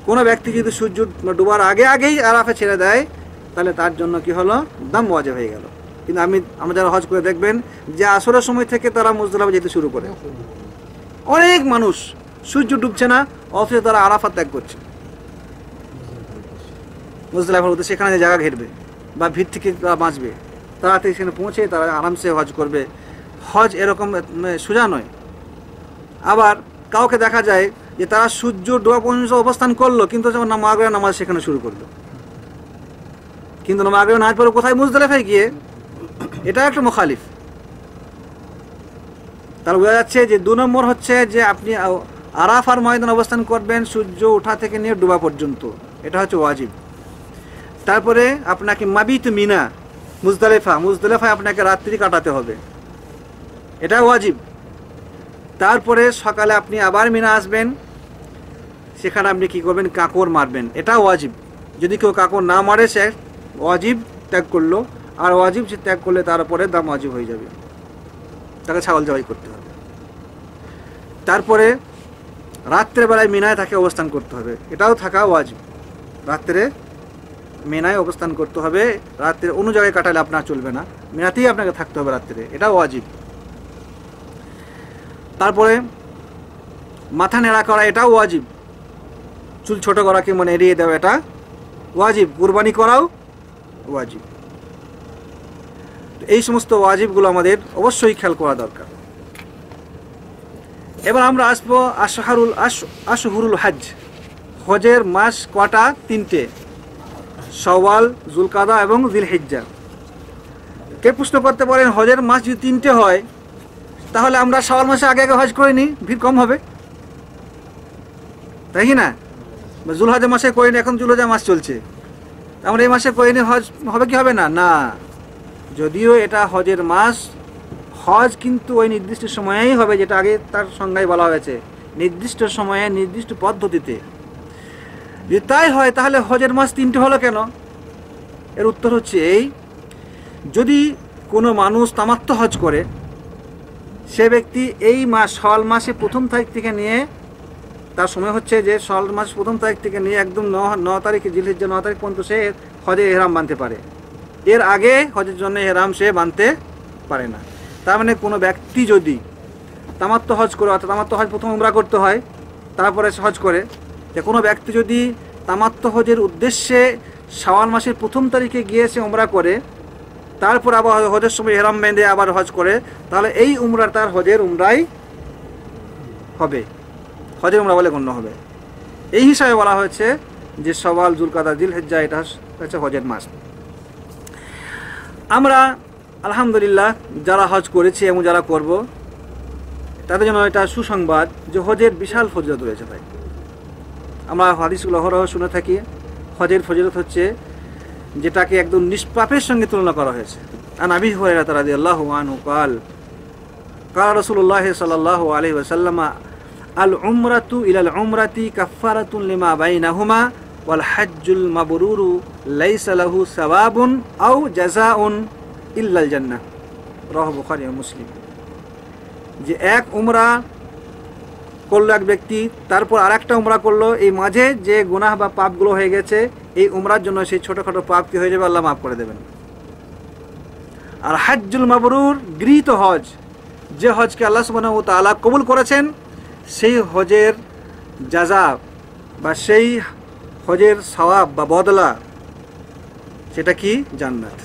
কোনো ব্যক্তি যদি সূর্য ডুবার আগে আগেই আরাফে ছেড়ে দেয় তাহলে তার জন্য কি হলো দাম ওয়াজিব হয়ে গেল কিন্তু আমি আমরা যারা হজ করে দেখবেন যে আসরের সময় থেকে তারা মুজদালাবে যেতে শুরু করে অনেক মানুষ সূর্য ডুবছে না অথচ তারা আরাফা ত্যাগ করছে মুজদালিফার উদ্দেশ্যে সেখানে যে জায়গা ঘেরবে বা ভিড় থেকে তারা বাঁচবে তাড়াতাড়ি সেখানে পৌঁছে তারা আরামসে হজ করবে হজ এরকম মানে সোজা নয় আবার কাউকে দেখা যায় যে তারা সূর্য ডোয়া পর্যন্ত অবস্থান করলো কিন্তু যখন মাগরা নামাজ সেখানে শুরু করলো কিন্তু আগ্রহ নামাজ পড়ে কোথায় মুজদালিফায় গিয়ে এটা একটা মুখালিফ তার বোঝা যাচ্ছে যে দু নম্বর হচ্ছে যে আপনি আরাফার ময়দান অবস্থান করবেন সূর্য ওঠা থেকে নিয়ে ডুবা পর্যন্ত এটা হচ্ছে ওয়াজিব তারপরে আপনাকে মাবিত মিনা মুজদালেফা মুজদালেফা আপনাকে রাত্রি কাটাতে হবে এটা ওয়াজিব তারপরে সকালে আপনি আবার মিনা আসবেন সেখানে আপনি কি করবেন কাঁকর মারবেন এটা ওয়াজিব যদি কেউ কাঁকর না মারে সে ওয়াজিব ত্যাগ করলো আর ওয়াজিব সে ত্যাগ করলে তারপরে দাম ওয়াজিব হয়ে যাবে তাকে ছাগল জবাই করতে হবে তারপরে রাত্রেবেলায় মিনায় তাকে অবস্থান করতে হবে এটাও থাকা ওয়াজিব রাত্রে মেনায় অবস্থান করতে হবে রাত্রে অন্য জায়গায় কাটালে আপনার চলবে না মেনাতেই আপনাকে থাকতে হবে রাত্রে এটা ওয়াজিব তারপরে মাথা নেড়া করা এটাও ওয়াজিব চুল ছোট করাকে মানে এড়িয়ে দেওয়া এটা ওয়াজিব কুরবানি করাও ওয়াজিব এই সমস্ত ওয়াজিবগুলো আমাদের অবশ্যই খেয়াল করা দরকার এবার আমরা আসবো আশহারুল আশ আশহুরুল হাজ হজের মাস কটা তিনটে সওয়াল জুলকাদা এবং জিলহিজ্জা কে প্রশ্ন করতে পারেন হজের মাস যদি তিনটে হয় তাহলে আমরা সওয়াল মাসে আগে আগে হজ করে নিই ভিড় কম হবে তাই কি না জুলহাজা মাসে করি এখন জুলহাজা মাস চলছে আমরা এই মাসে করি হজ হবে কি হবে না না যদিও এটা হজের মাস হজ কিন্তু ওই নির্দিষ্ট সময়েই হবে যেটা আগে তার সংজ্ঞায় বলা হয়েছে নির্দিষ্ট সময়ে নির্দিষ্ট পদ্ধতিতে যদি তাই হয় তাহলে হজের মাস তিনটে হলো কেন এর উত্তর হচ্ছে এই যদি কোনো মানুষ তামাত্ম হজ করে সে ব্যক্তি এই মাস সল মাসে প্রথম তারিখ থেকে নিয়ে তার সময় হচ্ছে যে সল মাস প্রথম তারিখ থেকে নিয়ে একদম ন ন তারিখে যে ন তারিখ পর্যন্ত সে হজে এহরাম বাঁধতে পারে এর আগে হজের জন্য এহরাম সে বাঁধতে পারে না তার মানে কোনো ব্যক্তি যদি তামাত্ম হজ করে অর্থাৎ তামাত্ম হজ প্রথম উমরা করতে হয় তারপরে হজ করে যে কোনো ব্যক্তি যদি তামাত্ম হজের উদ্দেশ্যে শাওয়াল মাসের প্রথম তারিখে গিয়ে সে উমরা করে তারপর আবার হজের সময় হেরাম বেঁধে আবার হজ করে তাহলে এই উমরা তার হজের উমরাই হবে হজের উমরা বলে গণ্য হবে এই হিসাবে বলা হয়েছে যে সওয়াল জুলকাদা জিল হেজ্জা এটা হচ্ছে হজের মাস আমরা আলহামদুলিল্লাহ যারা হজ করেছে এবং যারা করব তাদের জন্য এটা সুসংবাদ যে হজের বিশাল ফজরত রয়েছে ভাই আমরা হাদিসগুলো অহরহ শুনে থাকি হজের ফজরত হচ্ছে যেটাকে একদম নিষ্পাপের সঙ্গে তুলনা করা হয়েছে আর আমি হুরাইরা রাদি আল্লাহু আনহু কাল কাল রাসূলুল্লাহ সাল্লাল্লাহু আলাইহি ওয়াসাল্লাম আল উমরাতু ইলাল উমরাতি কাফফারাতুন লিমা নাহুমা ওয়াল হজ্জুল মাবরুরু লাইসা লাহু আউ আও জাযাউন ইল্লাল জান্না রহ বুখারি মুসলিম যে এক উমরা করলো এক ব্যক্তি তারপর আর একটা উমরা করলো এই মাঝে যে গুনাহ বা পাপগুলো হয়ে গেছে এই উমরার জন্য সেই ছোটোখাটো পাপ কি হয়ে যাবে আল্লাহ মাফ করে দেবেন আর হাজুল মাবরুর গৃহীত হজ যে হজকে আল্লাহ সুবাহ তালা কবুল করেছেন সেই হজের যাজা বা সেই হজের সওয়াব বা বদলা সেটা কি জান্নাত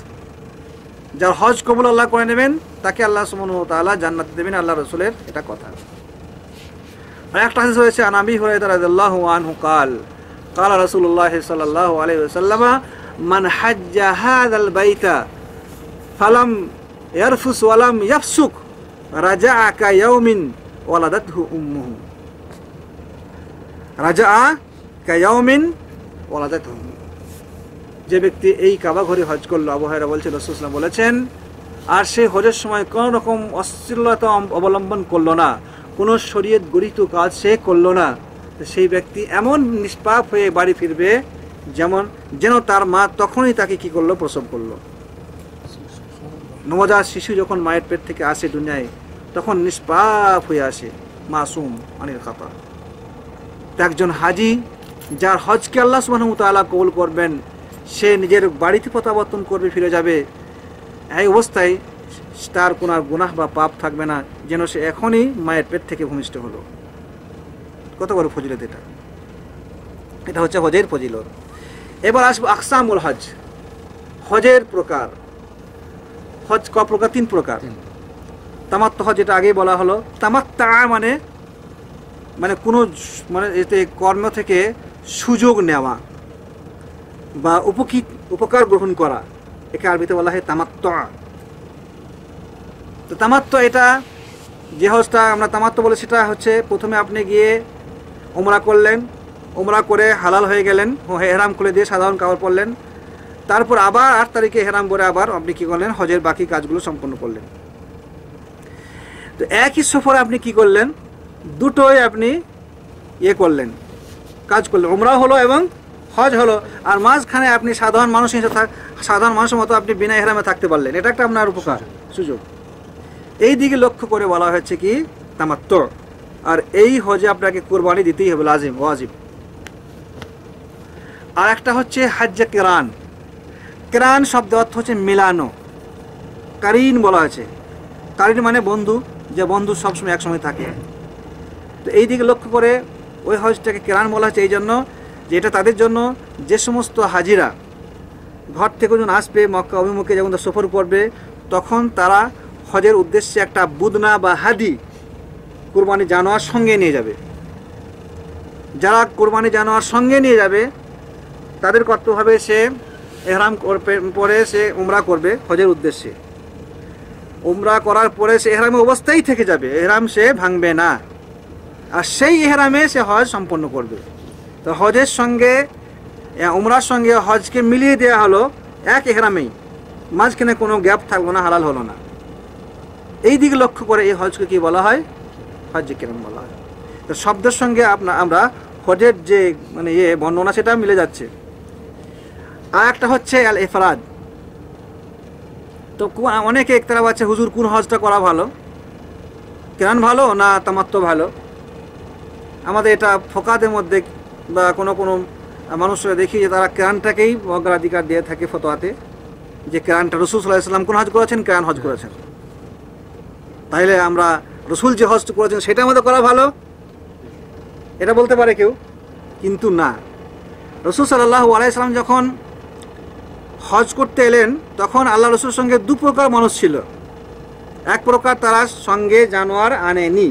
যার হজ কবুল আল্লাহ করে নেবেন তাকে আল্লাহ সুমনতাল্লাহ জান্নাত দেবেন আল্লাহ রসুলের এটা কথা আর একটা হাদিস হয়েছে আনাবি হয়ে রাজাল্লাহ আনহু কাল আল বাইতা ফালাম ইয়ারফুস ওয়ালাম ইয়াফসুক রাজা আকা ইয়াউমিন ওয়ালাদাত হু রাজা আ কায়াউমিন ওয়ালাদাত হুম যে ব্যক্তি এই কাবা ঘরে হজ করলো আবহাওয়ারা বলছে রসুলাম বলেছেন আর সে হজের সময় কোনো রকম অশ্লীলতা অবলম্বন করলো না কোনো শরীয়ত গরিত কাজ সে করলো না সেই ব্যক্তি এমন নিষ্পাপ হয়ে বাড়ি ফিরবে যেমন যেন তার মা তখনই তাকে কি করলো প্রসব করলো নবজাত শিশু যখন মায়ের পেট থেকে আসে দুনিয়ায় তখন নিষ্পাপ হয়ে আসে মাসুম অনিল খাপা একজন হাজি যার হজকে আল্লাহ সুবাহ কবল কবুল করবেন সে নিজের বাড়িতে প্রত্যাবর্তন করবে ফিরে যাবে এই অবস্থায় তার কোনো আর গুনাহ বা পাপ থাকবে না যেন সে এখনই মায়ের পেট থেকে ভূমিষ্ঠ হলো কত বড় ফজিলত এটা এটা হচ্ছে হজের ফজিলত এবার আসবো আকসামুল হজ হজের প্রকার হজ ক প্রকার তিন প্রকার তামাত্ম হজ যেটা আগেই বলা হলো তামাত্তা মানে মানে কোনো মানে এতে কর্ম থেকে সুযোগ নেওয়া বা উপকৃত উপকার গ্রহণ করা একে আরবিতে বলা হয় তামাত্ম তো তামাত্ম এটা যে হজটা আমরা তামাত্ম বলে সেটা হচ্ছে প্রথমে আপনি গিয়ে ওমরা করলেন ওমরা করে হালাল হয়ে গেলেন হেরাম খুলে দিয়ে সাধারণ কাপড় পরলেন তারপর আবার আট তারিখে হেরাম করে আবার আপনি কী করলেন হজের বাকি কাজগুলো সম্পন্ন করলেন তো একই সফরে আপনি কি করলেন দুটোই আপনি ইয়ে করলেন কাজ করলেন ওমরা হলো এবং হজ হলো আর মাঝখানে আপনি সাধারণ মানুষ হিসেবে থাক সাধারণ মানুষের মতো আপনি বিনা হেরামে থাকতে পারলেন এটা একটা আপনার উপকার সুযোগ এই দিকে লক্ষ্য করে বলা হয়েছে কি তামাত্ম আর এই হজে আপনাকে কোরবানি দিতেই হবে লাজিম ওয়াজিব আর একটা হচ্ছে হাজ্জা কেরান কেরান শব্দ অর্থ হচ্ছে মিলানো কারিন বলা হয়েছে কারিন মানে বন্ধু যে বন্ধু সবসময় একসঙ্গে থাকে তো এই দিকে লক্ষ্য করে ওই হজটাকে কেরান বলা হয়েছে এই জন্য যে এটা তাদের জন্য যে সমস্ত হাজিরা ঘর থেকে যখন আসবে মক্কা অভিমুখে যখন সফর করবে তখন তারা হজের উদ্দেশ্যে একটা বুদনা বা হাদি কোরবানি জানোয়ার সঙ্গে নিয়ে যাবে যারা কোরবানি জানোয়ার সঙ্গে নিয়ে যাবে তাদের কর্তব্য হবে সে এহরাম পরে সে উমরা করবে হজের উদ্দেশ্যে উমরা করার পরে সে এহরামের অবস্থায় থেকে যাবে এহরাম সে ভাঙবে না আর সেই এহরামে সে হজ সম্পন্ন করবে তো হজের সঙ্গে উমরার সঙ্গে হজকে মিলিয়ে দেওয়া হলো এক এহরামেই মাঝখানে কোনো গ্যাপ থাকলো না হালাল হলো না এই দিকে লক্ষ্য করে এই হজকে কি বলা হয় হজ কেরাম বলা হয় তো শব্দের সঙ্গে আপনার আমরা হজের যে মানে ইয়ে বর্ণনা সেটা মিলে যাচ্ছে আর একটা হচ্ছে আল এফরাদ তো অনেকে একতলাভ আছে হুজুর কোন হজটা করা ভালো কেন ভালো না তামাত্ম ভালো আমাদের এটা ফোকাদের মধ্যে বা কোনো কোনো মানুষরা দেখি যে তারা কেরানটাকেই অগ্রাধিকার দিয়ে থাকে ফতোয়াতে যে কেরানটা রসুল সাল্লাহ ইসলাম কোন হজ করেছেন কেরান হজ করেছেন তাইলে আমরা রসুল যে হজ করেছেন সেটা আমাদের করা ভালো এটা বলতে পারে কেউ কিন্তু না রসুল সাল্লাহ আলাইসালাম যখন হজ করতে এলেন তখন আল্লাহ রসুলের সঙ্গে দু প্রকার মানুষ ছিল এক প্রকার তারা সঙ্গে জানোয়ার আনেনি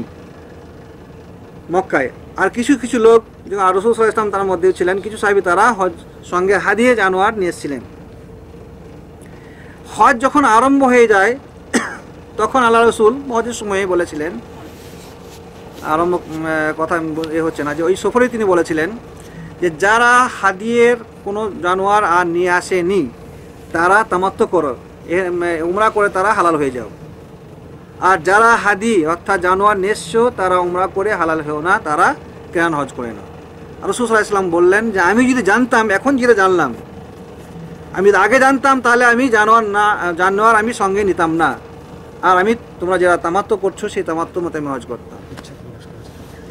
মক্কায় আর কিছু কিছু লোক রসুল ইসলাম তার মধ্যেও ছিলেন কিছু সাহেবি তারা হজ সঙ্গে হাদিয়ে জানোয়ার নিয়েছিলেন হজ যখন আরম্ভ হয়ে যায় তখন আল্লাহ রসুল হজের সময়ে বলেছিলেন আরম্ভ কথা এ হচ্ছে না যে ওই সফরে তিনি বলেছিলেন যে যারা হাদিয়ের কোনো জানোয়ার আর নিয়ে আসেনি তারা তামাত্ম করো উমরা করে তারা হালাল হয়ে যাও আর যারা হাদি অর্থাৎ জানোয়ার নিঃস্ব তারা উমরা করে হালাল হয়েও না তারা কেন হজ করে না রসুল্লাহ ইসলাম বললেন যে আমি যদি জানতাম এখন যেটা জানলাম আমি যদি আগে জানতাম তাহলে আমি জানোয়ার না জানোয়ার আমি সঙ্গে নিতাম না আর আমি তোমরা যারা তামাত্ম করছো সেই তামাত্ম মতে আমি হজ করতাম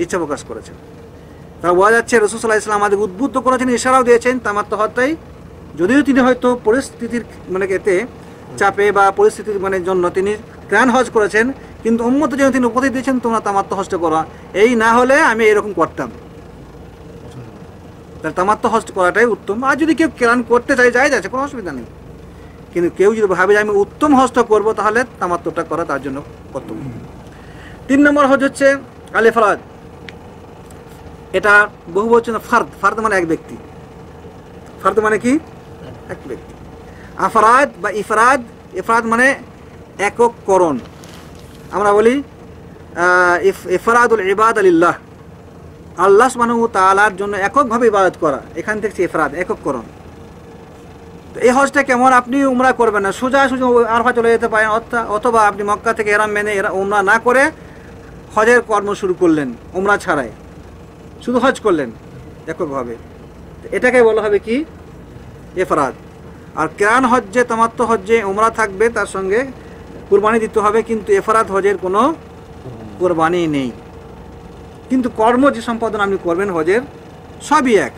ইচ্ছা প্রকাশ করেছেন তারা বোঝা যাচ্ছে রসুল্লাহ ইসলাম আমাদের উদ্বুদ্ধ করেছেন ইশারাও দিয়েছেন তামাত্ম হত্যাই যদিও তিনি হয়তো পরিস্থিতির মানে এতে চাপে বা পরিস্থিতির মানে জন্য তিনি ত্রাণ হজ করেছেন কিন্তু অন্যত যেন তিনি উপদেশ দিয়েছেন তোমরা তামাত্ম হস্ত করো এই না হলে আমি এরকম করতাম তাহলে তামাত্ম হস্ত করাটাই উত্তম আর যদি কেউ কেরান করতে চায় যাই যাচ্ছে কোনো অসুবিধা নেই কিন্তু কেউ যদি ভাবে যে আমি উত্তম হস্ত করব তাহলে তামাত্মটা করা তার জন্য কর্তব্য তিন নম্বর হজ হচ্ছে আলে ফরাজ এটা বহু বছর ফার্দ ফার্দ মানে এক ব্যক্তি ফার্দ মানে কি এক ব্যক্তি আফরাদ বা ইফরাদ ইফরাদ মানে করণ আমরা বলি ইফরাদুল ইবাদ আলিল্লাহ আল্লাহ সুবাহ তালার জন্য এককভাবে ইবাদত করা এখান থেকে এফরাদ এককরণ তো এই হজটা কেমন আপনি উমরা করবেন না সোজা সোজা আরফা চলে যেতে পারেন অথবা আপনি মক্কা থেকে এরাম মেনে এরা উমরা না করে হজের কর্ম শুরু করলেন উমরা ছাড়াই শুধু হজ করলেন এককভাবে এটাকে বলা হবে কি এফরাদ আর ক্রান হজ্জে তমাত্ম হজ্জে উমরা থাকবে তার সঙ্গে কুরবানি দিতে হবে কিন্তু এফরাদ হজের কোনো কোরবানি নেই কিন্তু কর্ম যে সম্পাদন আপনি করবেন হজের সবই এক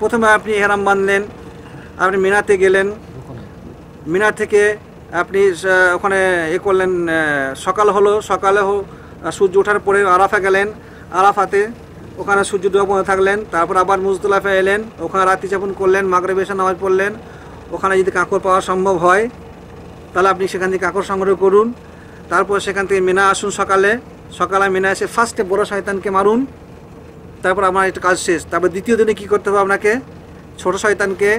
প্রথমে আপনি হেরাম বাঁধলেন আপনি মিনাতে গেলেন মিনা থেকে আপনি ওখানে এ করলেন সকাল হলো সকালে সূর্য ওঠার পরে আরাফা গেলেন আরাফাতে ওখানে সূর্য ডোবা থাকলেন তারপর আবার মুজতলাফে এলেন ওখানে রাত্রি যাপন করলেন মাগরে বেশা নামাজ পড়লেন ওখানে যদি কাঁকড় পাওয়া সম্ভব হয় তাহলে আপনি সেখান থেকে কাঁকড় সংগ্রহ করুন তারপর সেখান থেকে মিনা আসুন সকালে সকালে মেনে এসে ফার্স্টে বড় শয়তানকে মারুন তারপর আপনার একটা কাজ শেষ তারপর দ্বিতীয় দিনে কি করতে হবে আপনাকে ছোট শয়তানকে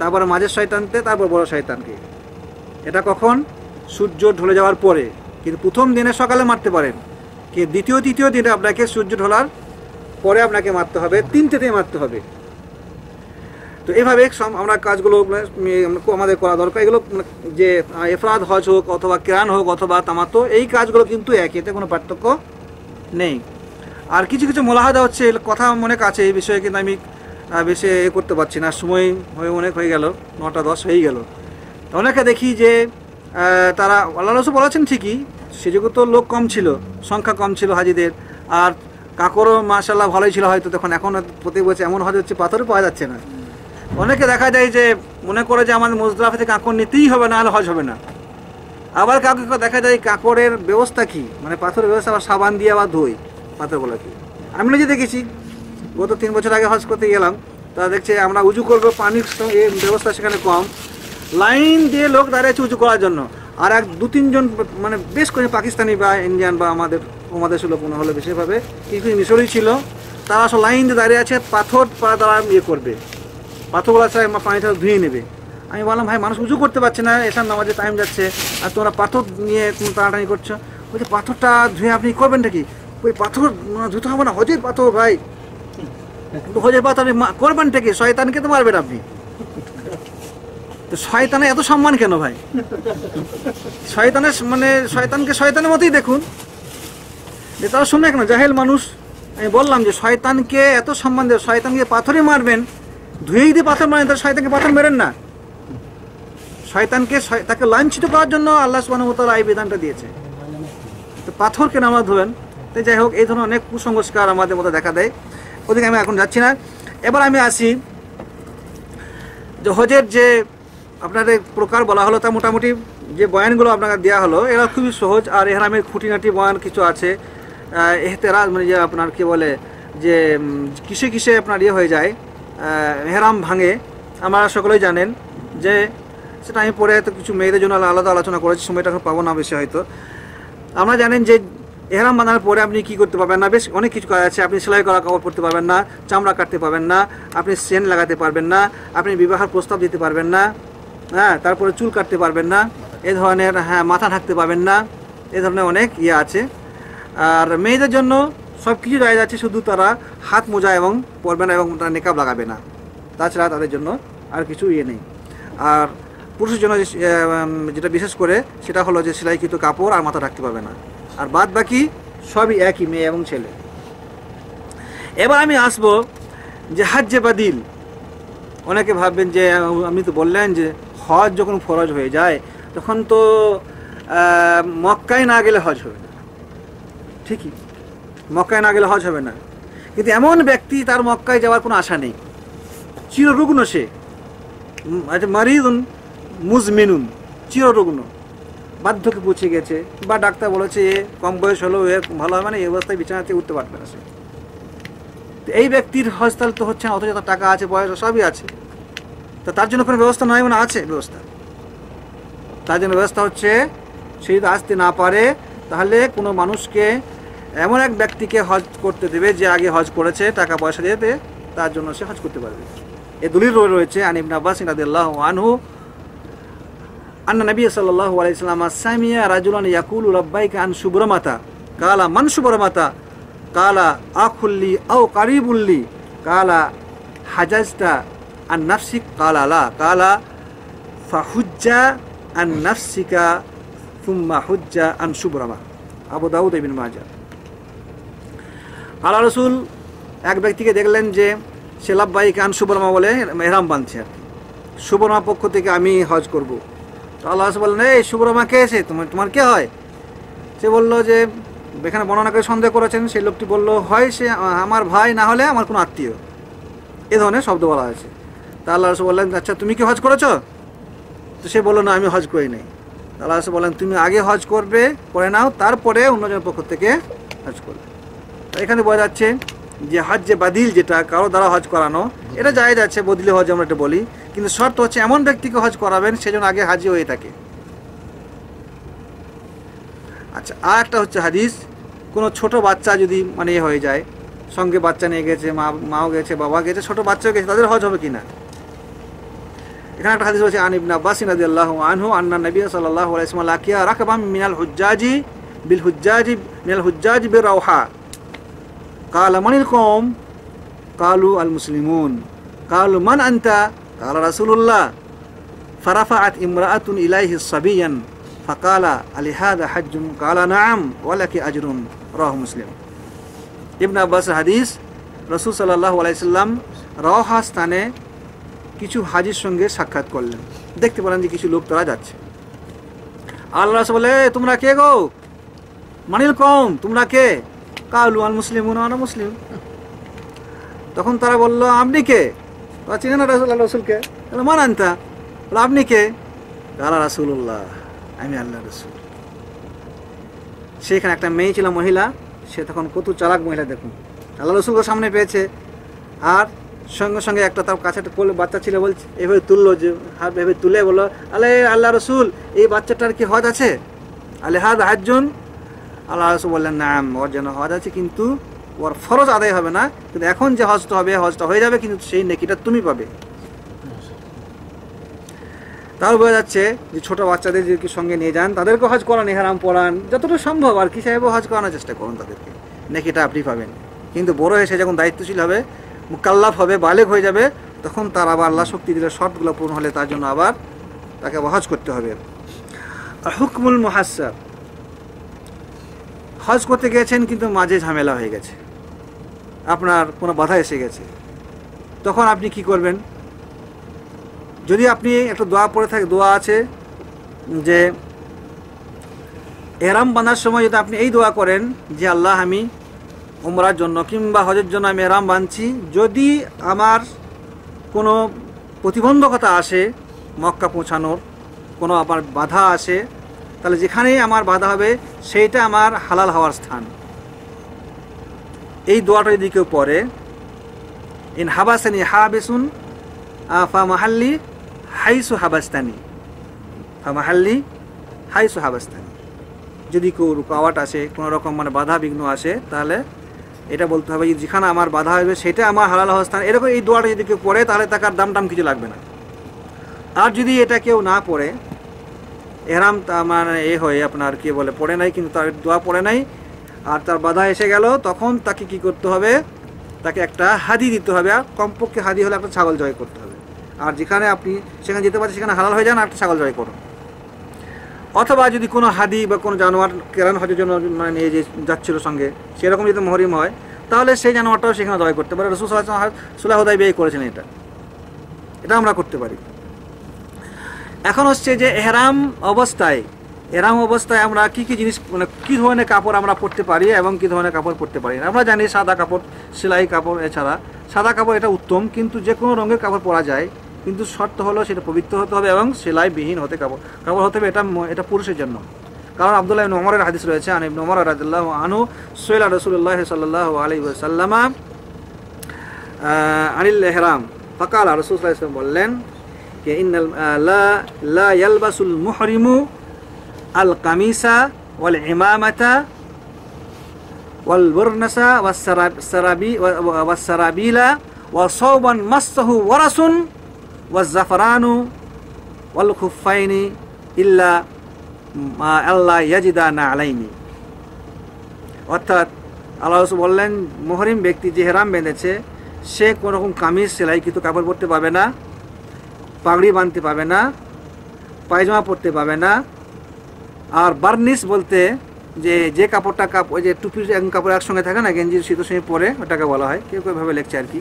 তারপর মাঝের শয়তানকে তারপর বড় শয়তানকে এটা কখন সূর্য ঢলে যাওয়ার পরে কিন্তু প্রথম দিনে সকালে মারতে পারেন কিন্তু দ্বিতীয় তৃতীয় দিনে আপনাকে সূর্য ঢোলার পরে আপনাকে মারতে হবে তিনটেতেই মারতে হবে তো এভাবে সব আমরা কাজগুলো মানে, মানে, আমাদের করা দরকার এগুলো মানে, যে এফরাদ হজ হোক অথবা কেরান হোক অথবা তামাতো এই কাজগুলো কিন্তু একই এতে কোনো পার্থক্য নেই আর কিছু কিছু মোলাহাদা হচ্ছে কথা অনেক আছে এই বিষয়ে কিন্তু আমি বেশি এ করতে পারছি না সময় হয়ে অনেক হয়ে গেল নটা দশ হয়ে গেল অনেকে দেখি যে তারা আল্লাহ রসু বলেছেন ঠিকই সে তো লোক কম ছিল সংখ্যা কম ছিল হাজিদের আর কাকরও মাসাল্লাহ ভালোই ছিল হয়তো তখন এখন প্রতি বছর এমন হজ হচ্ছে পাথরও পাওয়া যাচ্ছে না অনেকে দেখা যায় যে মনে করে যে আমার মুজদাফিতে কাঁকর নিতেই হবে না হলে হজ হবে না আবার কাউকে দেখা যায় কাঁকড়ের ব্যবস্থা কি মানে পাথরের ব্যবস্থা আবার সাবান দিয়ে আবার ধুই পাথরগুলো কি আমি নিজে দেখেছি গত তিন বছর আগে হজ করতে গেলাম তারা দেখছে আমরা উঁচু করবো পানির সঙ্গে ব্যবস্থা সেখানে কম লাইন দিয়ে লোক দাঁড়িয়েছে উঁচু করার জন্য আর এক দু তিনজন মানে বেশ কয়েক পাকিস্তানি বা ইন্ডিয়ান বা আমাদের আমাদের ছিল কোনো হলে বিশেষভাবে কিছু মিশরই ছিল তারা সব লাইন দিয়ে দাঁড়িয়ে আছে পাথর পা তারা ইয়ে করবে পাথরগুলা চায় আমার পানিটা ধুয়ে নেবে আমি বললাম ভাই মানুষ উঁচু করতে পারছে না এসার নামাজে টাইম যাচ্ছে আর তোমরা পাথর নিয়ে তুমি টানাটানি করছো বলছে পাথরটা ধুয়ে আপনি করবেন নাকি ওই পাথর মানে ধুতে হবে না হজের পাথর ভাই হজের পাথর আপনি করবেন নাকি শয়তানকে তো মারবেন আপনি তো শয়তানে এত সম্মান কেন ভাই শয়তানের মানে শয়তানকে শয়তানের মতোই দেখুন যে তারা শুনে কেন জাহেল মানুষ আমি বললাম যে শয়তানকে এত সম্মান দেবে শয়তানকে পাথরে মারবেন ধুয়ে দিয়ে পাথর মারেন তাহলে শয়তানকে পাথর মেরেন না শয়তানকে তাকে লাঞ্ছিত করার জন্য আল্লাহ সুবাহতাল এই বিধানটা দিয়েছে তো পাথর কেন আমরা ধোবেন তো যাই হোক এই ধরনের অনেক কুসংস্কার আমাদের মধ্যে দেখা দেয় ওদিকে আমি এখন যাচ্ছি না এবার আমি আসি যে হজের যে আপনাদের প্রকার বলা হলো তা মোটামুটি যে বয়ানগুলো আপনাকে দেওয়া হলো এরা খুবই সহজ আর এহরামের খুঁটিনাটি বয়ান কিছু আছে এহতেরাজ মানে যে আপনার কি বলে যে কিসে কিসে আপনার ইয়ে হয়ে যায় হেরাম ভাঙে আমরা সকলেই জানেন যে সেটা আমি পরে হয়তো কিছু মেয়েদের জন্য আলাদা আলোচনা করেছি সময়টা এখন পাবো না বেশি হয়তো আমরা জানেন যে এহরাম বাঁধার পরে আপনি কি করতে পারবেন না বেশ অনেক কিছু কাজ আছে আপনি সেলাই করা কাপড় পরতে পারবেন না চামড়া কাটতে পারবেন না আপনি সেন লাগাতে পারবেন না আপনি বিবাহের প্রস্তাব দিতে পারবেন না হ্যাঁ তারপরে চুল কাটতে পারবেন না এ ধরনের হ্যাঁ মাথা ঢাকতে পারবেন না এ ধরনের অনেক ইয়ে আছে আর মেয়েদের জন্য সব কিছু জায়গা আছে শুধু তারা হাত মোজা এবং পরবে না এবং তারা নেকাব লাগাবে না তাছাড়া তাদের জন্য আর কিছু ইয়ে নেই আর পুরুষের জন্য যেটা বিশেষ করে সেটা হলো যে সেলাইকৃত কাপড় আর মাথা রাখতে পারবে না আর বাদ বাকি সবই একই মেয়ে এবং ছেলে এবার আমি আসব যে হাত বা দিল অনেকে ভাববেন যে আপনি তো বললেন যে হজ যখন ফরজ হয়ে যায় তখন তো মক্কায় না গেলে হজ হবে না ঠিকই মক্কায় না গেলে হজ হবে না কিন্তু এমন ব্যক্তি তার মক্কায় যাওয়ার কোনো আশা নেই চিররুগ্ন সে মারিদুন মুজমিনুন চিররুগ্ন বাধ্যকে পৌঁছে গেছে বা ডাক্তার বলেছে এ কম বয়স হলো এ ভালো হবে মানে এই অবস্থায় বিছানাতে উঠতে পারবে না সে এই ব্যক্তির হস্তাল তো হচ্ছে না অথচ টাকা আছে বয়স সবই আছে তা তার জন্য কোনো ব্যবস্থা নয় মানে আছে ব্যবস্থা তার জন্য ব্যবস্থা হচ্ছে সে যদি আসতে না পারে তাহলে কোনো মানুষকে এমন এক ব্যক্তিকে হজ করতে দেবে যে আগে হজ করেছে টাকা পয়সা দিতে তার জন্য সে হজ করতে পারবে এ দলিল রয়েছে আনিব আব্বাস ইনাদিল্লাহ আনহু আন্না নবী সাল্লাহ আলাইসাল্লাম সামিয়া রাজুলান ইয়াকুল রব্বাইক আন সুব্রমাতা কালা মান সুব্রমাতা কালা আখুল্লি আও কারিবুল্লি কালা হাজাজটা আর নাফসিক কালা লা কালা ফাহুজ্জা আন নাফসিকা ফুম্মা হুজ্জা আন সুব্রমা আবু দাউদ ইবিন মাজা আল্লাহ রসুল এক ব্যক্তিকে দেখলেন যে সে বাই কান সুবর্মা বলে এরাম বাঁধছে সুবর্মা পক্ষ থেকে আমি হজ করব তো আল্লাহ রসুল বললেন এই সুবর্মা কে এসে তোমার তোমার কে হয় সে বলল যে এখানে করে সন্দেহ করেছেন সেই লোকটি বলল হয় সে আমার ভাই না হলে আমার কোনো আত্মীয় এ ধরনের শব্দ বলা হয়েছে তা আল্লাহ রসুল বললেন আচ্ছা তুমি কি হজ করেছো তো সে বললো না আমি হজ করি নাই আল্লাহ রসুল বললেন তুমি আগে হজ করবে করে নাও তারপরে অন্যজনের পক্ষ থেকে হজ করবে এখানে বোঝা যাচ্ছে যে হজ যে বাদিল যেটা কারো দ্বারা হজ করানো এটা যাই আছে বদলি হজ আমরা এটা বলি কিন্তু শর্ত হচ্ছে এমন ব্যক্তিকে হজ করাবেন সেজন্য আগে হাজি হয়ে থাকে আচ্ছা আর একটা হচ্ছে হাদিস কোনো ছোট বাচ্চা যদি মানে হয়ে যায় সঙ্গে বাচ্চা নিয়ে গেছে মা মাও গেছে বাবা গেছে ছোট বাচ্চাও গেছে তাদের হজ হবে কি না এখানে একটা হাদিস রয়েছে আনিবনা বাসিন আদি আল্লাহ আনহু আন্না নবী সাল্লাহ আলাইসমাল্লাহ কিয়া রাকবাম মিনাল হুজ্জাজি বিল হুজ্জাজি মিনাল হুজ্জাজি বিল রাওহা قال من القوم قالوا المسلمون قالوا من أنت قال رسول الله فرفعت امرأة إليه صبيا فقال ألهذا حج قال نعم ولك أجر رواه مسلم ইবন আব্বাস হাদিস রসুল সাল্লাহ আলাইসাল্লাম রহা স্থানে কিছু হাজির সঙ্গে সাক্ষাৎ করলেন দেখতে পেলেন যে কিছু লোক তারা যাচ্ছে আল্লাহ বলে তোমরা কে গো মানিল কম তোমরা কে কালু আল মুসলিম আনা মুসলিম তখন তারা বলল আপনি কে তোরা চিনে না রাসুল আল্লাহ রসুলকে তাহলে মান আনতা বলে আপনি কে আল্লাহ রাসুল্লাহ আমি আল্লাহ রসুল সেখানে একটা মেয়ে ছিল মহিলা সে তখন কত চালাক মহিলা দেখুন আল্লাহ রসুলকে সামনে পেয়েছে আর সঙ্গে সঙ্গে একটা তার কাছে একটা বাচ্চা ছিল বলছে এভাবে তুললো যে হাত এভাবে তুলে বললো আলে আল্লাহ রসুল এই বাচ্চাটার কি হজ আছে আলে হাত হাজজন আল্লাহ রসুল বললেন নাম ওর যেন হজ আছে কিন্তু ওর ফরজ আদায় হবে না কিন্তু এখন যে হজটা হবে হজটা হয়ে যাবে কিন্তু সেই নেকিটা তুমি পাবে তাও বোঝা যাচ্ছে যে ছোটো বাচ্চাদের যদি সঙ্গে নিয়ে যান তাদেরকে হজ করান এহারাম পড়ান যতটা সম্ভব আর কি সাহেবও হজ করানোর চেষ্টা করুন তাদেরকে নেকিটা আপনি পাবেন কিন্তু বড় হয়ে সে যখন দায়িত্বশীল হবে মুকাল্লাফ হবে বালেক হয়ে যাবে তখন তার আবার আল্লাহ শক্তি দিলে শর্তগুলো পূরণ হলে তার জন্য আবার তাকে হজ করতে হবে হুকমুল মহাসার হজ করতে গেছেন কিন্তু মাঝে ঝামেলা হয়ে গেছে আপনার কোনো বাধা এসে গেছে তখন আপনি কি করবেন যদি আপনি একটা দোয়া পড়ে থাকে দোয়া আছে যে এরাম বাঁধার সময় যদি আপনি এই দোয়া করেন যে আল্লাহ আমি উমরার জন্য কিংবা হজের জন্য আমি এরাম বাঁধছি যদি আমার কোনো প্রতিবন্ধকতা আসে মক্কা পৌঁছানোর কোনো আমার বাধা আসে তাহলে যেখানেই আমার বাধা হবে সেইটা আমার হালাল হওয়ার স্থান এই দোয়াটা যদি কেউ পরে ইন হাবাসানি হা ফা মাহাল্লি হাইসু হাবাস্তানি ফা মাহাল্লি হাইসু হাবাস্তানি যদি কেউ রুকাওয়াট আসে কোনো রকম মানে বাধা বিঘ্ন আসে তাহলে এটা বলতে হবে যেখানে আমার বাধা হবে সেটা আমার হালাল হওয়ার স্থান এরকম এই দোয়াটা যদি কেউ পড়ে তাহলে তাকে আর দাম টাম কিছু লাগবে না আর যদি এটা কেউ না পড়ে এহরাম মানে এ হয়ে আপনার কি বলে পড়ে নাই কিন্তু তার দোয়া পড়ে নাই আর তার বাধা এসে গেল তখন তাকে কি করতে হবে তাকে একটা হাদি দিতে হবে আর কমপক্ষে হাদি হলে একটা ছাগল জয় করতে হবে আর যেখানে আপনি সেখানে যেতে পারেন সেখানে হালাল হয়ে যান একটা ছাগল জয় করুন অথবা যদি কোনো হাদি বা কোনো জানোয়ার কেরান হজের জন্য মানে নিয়ে যে যাচ্ছিলো সঙ্গে সেরকম যদি মহরিম হয় তাহলে সেই জানোয়ারটাও সেখানে জয় করতে পারে রসুল সাল্লাহ সুলাহদায় ব্যয় করেছেন এটা এটা আমরা করতে পারি এখন হচ্ছে যে এহরাম অবস্থায় এরাম অবস্থায় আমরা কি কি জিনিস মানে কী ধরনের কাপড় আমরা পরতে পারি এবং কী ধরনের কাপড় পরতে পারি আমরা জানি সাদা কাপড় সেলাই কাপড় এছাড়া সাদা কাপড় এটা উত্তম কিন্তু যে কোনো রঙের কাপড় পরা যায় কিন্তু শর্ত হলো সেটা পবিত্র হতে হবে এবং সেলাই বিহীন হতে কাপড় কাপড় হতে হবে এটা এটা পুরুষের জন্য কারণ আবদুল্লাহ নমরের হাদিস রয়েছে আনি নমর রাজুল্লাহ আনু সৈলা রসুল্লাহ সাল্লাহ আলী সাল্লামা আনিল এহরাম ফকাল রসুল্লাহ বললেন كإن آه، لا لا يلبس المحرم القميص والعمامة والبرنس والسرابيل وصوبا مسه ورس والزفران والخفين إلا ما الله يجد نعلين আলাইনি অর্থাৎ আল্লাহ রসুল বললেন মোহরিম ব্যক্তি যে হেরাম বেঁধেছে সে কোনোরকম কামিজ সেলাইকৃত কাপড় পরতে পাবে না পাগড়ি বাঁধতে পাবে না পায়জামা পরতে পাবে না আর বার্নিশ বলতে যে যে কাপড়টা কাপ ওই যে টুপি কাপড় একসঙ্গে থাকে না গেঞ্জির শীত সঙ্গে পরে ওটাকে বলা হয় কেউ কেউ ভাবে লেখছে আর কি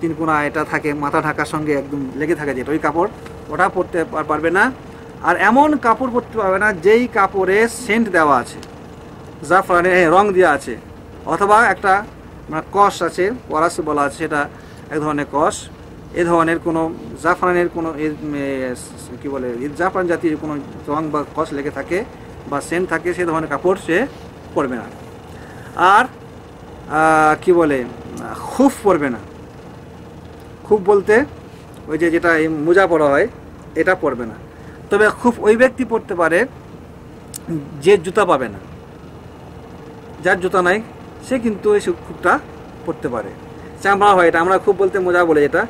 তিন কোনা এটা থাকে মাথা ঢাকার সঙ্গে একদম লেগে থাকে যেটা ওই কাপড় ওটা পরতে পারবে না আর এমন কাপড় পরতে পারবে না যেই কাপড়ে সেন্ট দেওয়া আছে জাফরানে রং দেওয়া আছে অথবা একটা মানে কষ আছে পরাস বলা আছে সেটা এক ধরনের কষ এ ধরনের কোনো জাফরানের কোনো কি বলে জাফরান জাতির কোনো রং বা কস লেগে থাকে বা সেন থাকে সে ধরনের কাপড় সে পরবে না আর কি বলে খুব পরবে না খুব বলতে ওই যে যেটা এই মোজা পরা হয় এটা পরবে না তবে খুব ওই ব্যক্তি পড়তে পারে যে জুতা পাবে না যার জুতা নাই সে কিন্তু এই খুবটা পড়তে পারে চামড়া হয় এটা আমরা খুব বলতে মোজা বলে এটা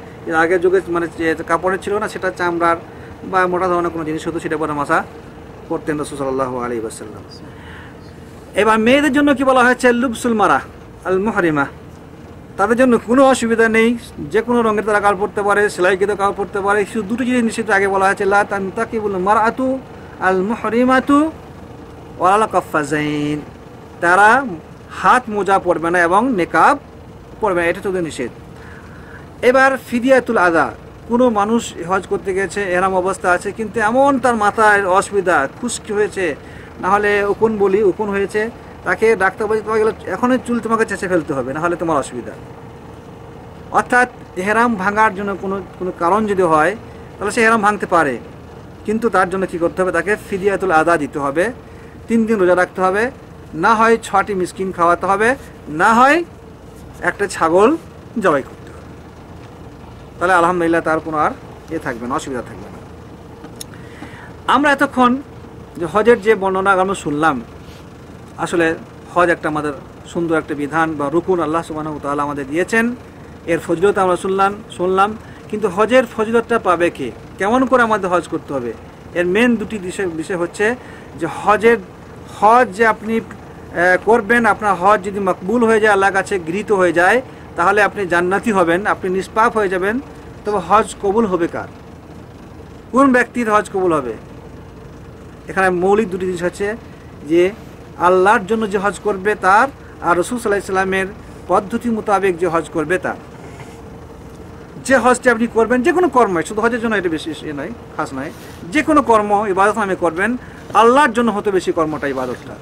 আগের যুগে মানে যে কাপড়ের ছিল না সেটা চামড়ার বা মোটা ধরনের কোনো জিনিস হতো সেটা পরে মাসা করতেন রসুসাল্লাহ আলী বাসাল্লাম এবার মেয়েদের জন্য কি বলা হয়েছে লুবসুল মারা আল মুহারিমা তাদের জন্য কোনো অসুবিধা নেই যে কোনো রঙের তারা কাপড় পরতে পারে সেলাই কেতে কাপড় পরতে পারে শুধু দুটো জিনিস নিশ্চিত আগে বলা হয়েছে লা তাকে বলল মারা আতু আল মুহরিমাতু ওয়ালা কফাজাইন তারা হাত মোজা পরবে না এবং নেকাব পরবে না এটা তোদের নিষেধ এবার ফিদিয়াতুল আদা কোনো মানুষ হজ করতে গেছে এরাম অবস্থা আছে কিন্তু এমন তার মাথায় অসুবিধা খুশকি হয়েছে নাহলে উকুন বলি উকুন হয়েছে তাকে ডাক্তার বলছে তোমাকে এখনই চুল তোমাকে চেঁচে ফেলতে হবে নাহলে তোমার অসুবিধা অর্থাৎ হেরাম ভাঙার জন্য কোনো কোনো কারণ যদি হয় তাহলে সে হেরাম ভাঙতে পারে কিন্তু তার জন্য কি করতে হবে তাকে ফিদিয়াতুল আদা দিতে হবে তিন দিন রোজা রাখতে হবে না হয় ছটি মিসকিন খাওয়াতে হবে না হয় একটা ছাগল জবাই করতে তাহলে আলহামদুলিল্লাহ তার কোনো আর এ থাকবে না অসুবিধা থাকবে না আমরা এতক্ষণ যে হজের যে বর্ণনা আমরা শুনলাম আসলে হজ একটা আমাদের সুন্দর একটা বিধান বা রুকুন আল্লাহ সুবাহ তাল্লাহ আমাদের দিয়েছেন এর ফজিলত আমরা শুনলাম শুনলাম কিন্তু হজের ফজিলতটা পাবে কে কেমন করে আমাদের হজ করতে হবে এর মেন দুটি বিষয় বিষয় হচ্ছে যে হজের হজ যে আপনি করবেন আপনার হজ যদি মকবুল হয়ে যায় আল্লাহ কাছে গৃহীত হয়ে যায় তাহলে আপনি জান্নাতি হবেন আপনি নিষ্পাপ হয়ে যাবেন তবে হজ কবুল হবে কার কোন ব্যক্তির হজ কবুল হবে এখানে মৌলিক দুটি জিনিস আছে যে আল্লাহর জন্য যে হজ করবে তার আর রসুল সাল্লাহ ইসলামের পদ্ধতি মোতাবেক যে হজ করবে তার যে হজটি আপনি করবেন যে কোনো কর্ম শুধু হজের জন্য এটা বেশি এ নয় খাস নয় যে কোনো কর্ম ইবাদত নামে করবেন আল্লাহর জন্য হতে বেশি কর্মটা ইবাদতটা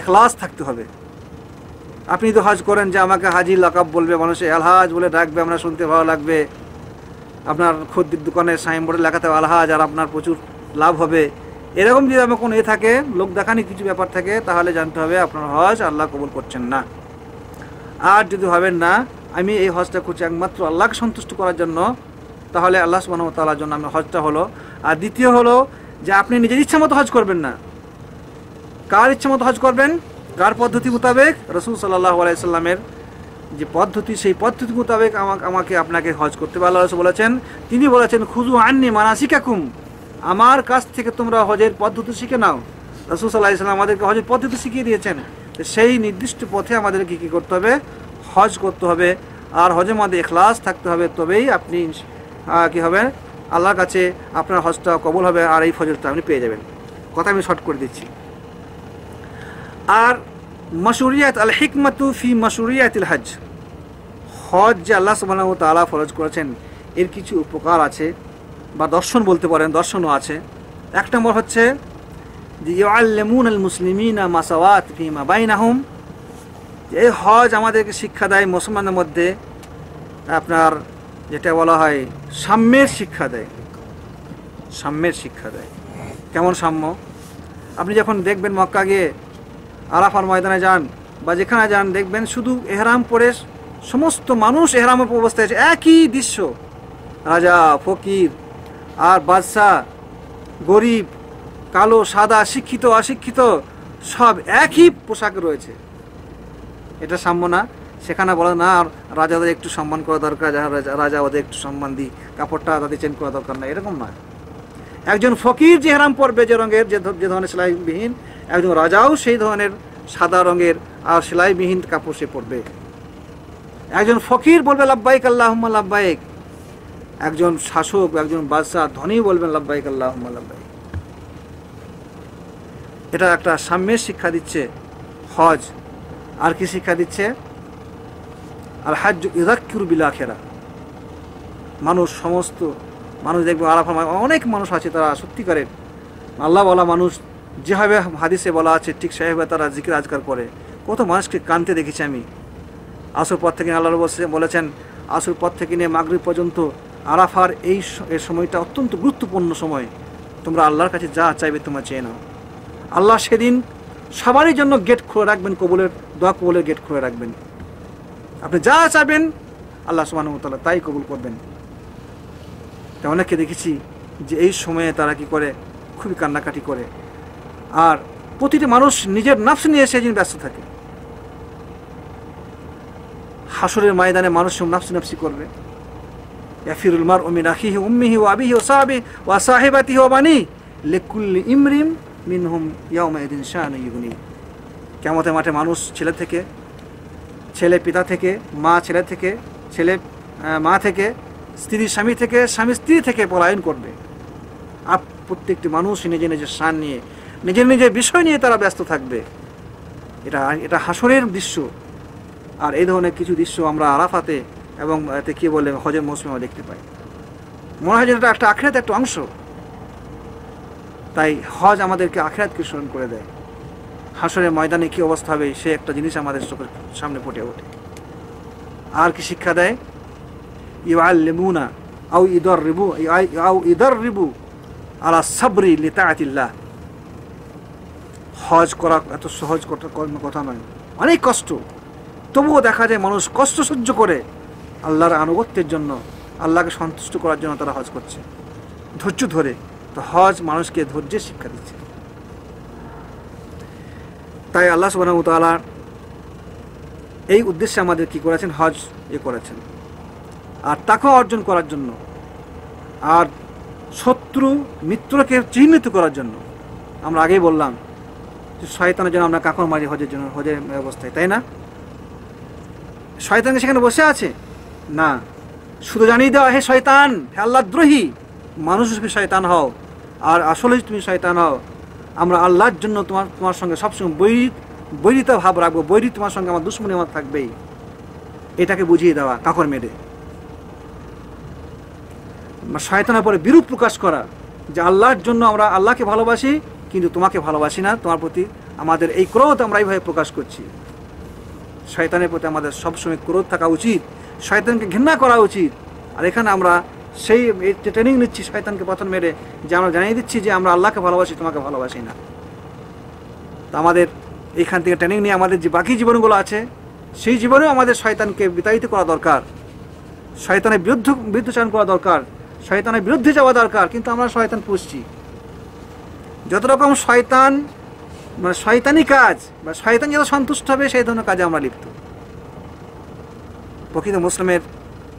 এখলাস থাকতে হবে আপনি তো হজ করেন যে আমাকে হাজি লাকাব বলবে মানুষে আলহাজ বলে ডাকবে আমরা শুনতে ভালো লাগবে আপনার খদ্দির দোকানে সাইনবোর্ডে লেখাতে আলহাজ আর আপনার প্রচুর লাভ হবে এরকম যদি আমার কোনো এ থাকে লোক দেখানি কিছু ব্যাপার থাকে তাহলে জানতে হবে আপনার হজ আল্লাহ কবুল করছেন না আর যদি হবেন না আমি এই হজটা করছি একমাত্র আল্লাহকে সন্তুষ্ট করার জন্য তাহলে আল্লাহ সুবাহতালার জন্য আমি হজটা হলো আর দ্বিতীয় হলো যে আপনি নিজের ইচ্ছা মতো হজ করবেন না কার ইচ্ছা মতো হজ করবেন কার পদ্ধতি মোতাবেক রসুল সাল্লাহ আলাইসাল্লামের যে পদ্ধতি সেই পদ্ধতি মোতাবেক আমাকে আপনাকে হজ করতে হবে আল্লাহ বলেছেন তিনি বলেছেন খুজু আননি মানাসিকাকুম আমার কাছ থেকে তোমরা হজের পদ্ধতি শিখে নাও রসুল সাল্লাহ ইসলাম আমাদেরকে হজের পদ্ধতি শিখিয়ে দিয়েছেন সেই নির্দিষ্ট পথে আমাদেরকে কী করতে হবে হজ করতে হবে আর হজের মধ্যে এখলাস থাকতে হবে তবেই আপনি কী হবে আল্লাহর কাছে আপনার হজটা কবল হবে আর এই ফজরটা আপনি পেয়ে যাবেন কথা আমি শর্ট করে দিচ্ছি আর মশুরিয়াত আল হিকমাতু ফি মশুরিয়াত হজ হজ যে আল্লাহ সুবাহ তালা ফরজ করেছেন এর কিছু উপকার আছে বা দর্শন বলতে পারেন দর্শনও আছে এক নম্বর হচ্ছে ইয়াল্লেমুন আল মুসলিমিনা মাসাওয়াত ফিমা বাইনাহুম এই হজ আমাদেরকে শিক্ষা দেয় মুসলমানের মধ্যে আপনার যেটা বলা হয় সাম্যের শিক্ষা দেয় সাম্যের শিক্ষা দেয় কেমন সাম্য আপনি যখন দেখবেন মক্কা গিয়ে আরাফার ময়দানে যান বা যেখানে যান দেখবেন শুধু এহরাম পরে সমস্ত মানুষ এহরাম অবস্থায় আছে একই দৃশ্য রাজা ফকির আর বাদশাহ গরিব কালো সাদা শিক্ষিত অশিক্ষিত সব একই পোশাক রয়েছে এটা সাম্য না সেখানে বলে না আর রাজাদের একটু সম্মান করা দরকার যারা রাজা ওদের একটু সম্মান দিই কাপড়টা তাদের চেঞ্জ করা দরকার না এরকম নয় একজন ফকির যে হেরাম পরবে যে রঙের যে ধরনের সেলাইবিহীন একজন রাজাও সেই ধরনের সাদা রঙের আর সেলাইবিহীন কাপড় সে পরবে একজন ফকির বলবে লাব্বাইক আল্লাহ লাব্বাইক একজন শাসক একজন বাদশাহ ধনী বলবেন লাব্বাইক আল্লাহ লাব্বাইক এটা একটা সাম্যের শিক্ষা দিচ্ছে হজ আর কি শিক্ষা দিচ্ছে আর হাজ ইদাক্ষুর বিলাখেরা মানুষ সমস্ত মানুষ দেখবে আলাফা অনেক মানুষ আছে তারা সত্যিকারের আল্লাহওয়ালা মানুষ যেভাবে হাদিসে বলা আছে ঠিক সেভাবে তারা জিকির আজকার করে কত মানুষকে কানতে দেখেছি আমি আসর পর থেকে আল্লাহ বলেছেন আসর পর থেকে নিয়ে মাগরীব পর্যন্ত আরাফার এই সময়টা অত্যন্ত গুরুত্বপূর্ণ সময় তোমরা আল্লাহর কাছে যা চাইবে তোমরা চেয়ে নাও আল্লাহ সেদিন সবারই জন্য গেট খুলে রাখবেন কবুলের দোয়া কবুলের গেট খুলে রাখবেন আপনি যা চাইবেন আল্লাহ সুবাহতাল্লাহ তাই কবুল করবেন তাই অনেককে দেখেছি যে এই সময়ে তারা কি করে খুবই কান্নাকাটি করে আর প্রতিটি মানুষ নিজের নাফস নিয়ে সে ব্যস্ত থাকে হাসুরের ময়দানে মানুষ নাফসি নাফসি করবে ইয়াফিরুল মার হি উম্মিহি ও আবিহি ও সাহাবি ও সাহেবাতি ও বানি লেকুল্লি ইমরিম মিনহুম এদিন শাহ ইগুনি কেমতে মাঠে মানুষ ছেলে থেকে ছেলে পিতা থেকে মা ছেলে থেকে ছেলে মা থেকে স্ত্রী স্বামী থেকে স্বামী স্ত্রী থেকে পলায়ন করবে আর প্রত্যেকটি মানুষ নিজে নিজের শান নিয়ে নিজের নিজের বিষয় নিয়ে তারা ব্যস্ত থাকবে এটা এটা হাসরের দৃশ্য আর এই ধরনের কিছু দৃশ্য আমরা আরাফাতে এবং এতে কী বলে হজের মৌসুমে দেখতে পাই মনে হয় যেটা একটা আখেরাত একটা অংশ তাই হজ আমাদেরকে আখেরাতকে স্মরণ করে দেয় হাসরের ময়দানে কী অবস্থা হবে সে একটা জিনিস আমাদের চোখের সামনে ফুটে ওঠে আর কি শিক্ষা দেয় ইউ আল লেমুনা আউ ইদর রিবু আউ ইদর রিবু আলা সাবরি লিতা আতিল্লাহ হজ করা এত সহজ কথা নয় অনেক কষ্ট তবুও দেখা যায় মানুষ কষ্ট সহ্য করে আল্লাহর আনুগত্যের জন্য আল্লাহকে সন্তুষ্ট করার জন্য তারা হজ করছে ধৈর্য ধরে তো হজ মানুষকে ধৈর্যের শিক্ষা দিচ্ছে তাই আল্লাহ সুবাহতালা এই উদ্দেশ্যে আমাদের কি করেছেন হজ এ করেছেন আর তাকে অর্জন করার জন্য আর শত্রু মিত্রকে চিহ্নিত করার জন্য আমরা আগেই বললাম শয়তানের জন্য আমরা কাকর মারি হজের জন্য হজের অবস্থায় তাই না শয়তান সেখানে বসে আছে না শুধু জানিয়ে দেওয়া হে শয়তান হে আল্লাহদ্রোহী মানুষ হিসেবে শয়তান হও আর আসলেই তুমি শয়তান হও আমরা আল্লাহর জন্য তোমার তোমার সঙ্গে সবসময় বৈরী বৈরিতা ভাব রাখবো বৈরি তোমার সঙ্গে আমার দুশ্মনী আমার থাকবেই এটাকে বুঝিয়ে দেওয়া কাকর মেরে শয়তানের পরে বিরূপ প্রকাশ করা যে আল্লাহর জন্য আমরা আল্লাহকে ভালোবাসি কিন্তু তোমাকে ভালোবাসি না তোমার প্রতি আমাদের এই ক্রোধ আমরা এইভাবে প্রকাশ করছি শয়তানের প্রতি আমাদের সবসময় ক্রোধ থাকা উচিত শয়তানকে ঘৃণা করা উচিত আর এখানে আমরা সেই ট্রেনিং নিচ্ছি শয়তানকে প্রথম মেরে যে আমরা জানিয়ে দিচ্ছি যে আমরা আল্লাহকে ভালোবাসি তোমাকে ভালোবাসি না তা আমাদের এইখান থেকে ট্রেনিং নিয়ে আমাদের যে বাকি জীবনগুলো আছে সেই জীবনেও আমাদের শয়তানকে বিতাড়িত করা দরকার শয়তানের বিরুদ্ধ বিরুদ্ধচারণ করা দরকার শয়তানের বিরুদ্ধে যাওয়া দরকার কিন্তু আমরা শয়তান পুষছি যত রকম শয়তান মানে শয়তানি কাজ বা শয়তান যত সন্তুষ্ট হবে সেই ধরনের কাজে আমরা লিপ্ত প্রকৃত মুসলিমের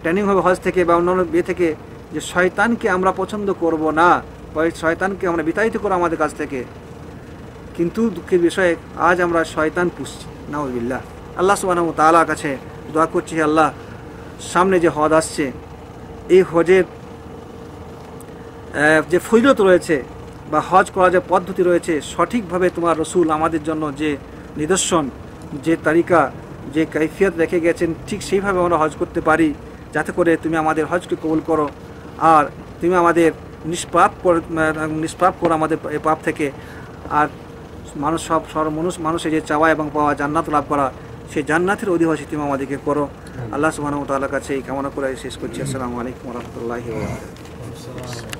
ট্রেনিং হবে হজ থেকে বা অন্যান্য বিয়ে থেকে যে শয়তানকে আমরা পছন্দ করব না বা শয়তানকে আমরা বিতাড়িত করো আমাদের কাছ থেকে কিন্তু দুঃখের বিষয়ে আজ আমরা শয়তান পুষছি নাউজবিল্লা আল্লাহ সুবাহ তালা কাছে দোয়া করছি আল্লাহ সামনে যে হজ আসছে এই হজের যে ফজিলত রয়েছে বা হজ করা যে পদ্ধতি রয়েছে সঠিকভাবে তোমার রসুল আমাদের জন্য যে নিদর্শন যে তালিকা যে কৈফিয়ত রেখে গেছেন ঠিক সেইভাবে আমরা হজ করতে পারি যাতে করে তুমি আমাদের হজকে কবুল করো আর তুমি আমাদের নিষ্পাপ নিষ্পাপ করো আমাদের পাপ থেকে আর মানুষ সব সর্ব মানুষ মানুষের যে চাওয়া এবং পাওয়া জান্নাত লাভ করা সেই জান্নাতের অধিবাসী তুমি আমাদেরকে করো আল্লাহ সুবাহ তাল্লাহ কাছে এই কামনা করে শেষ করছি আসসালামু আলাইকুম রহমতুল্লাহ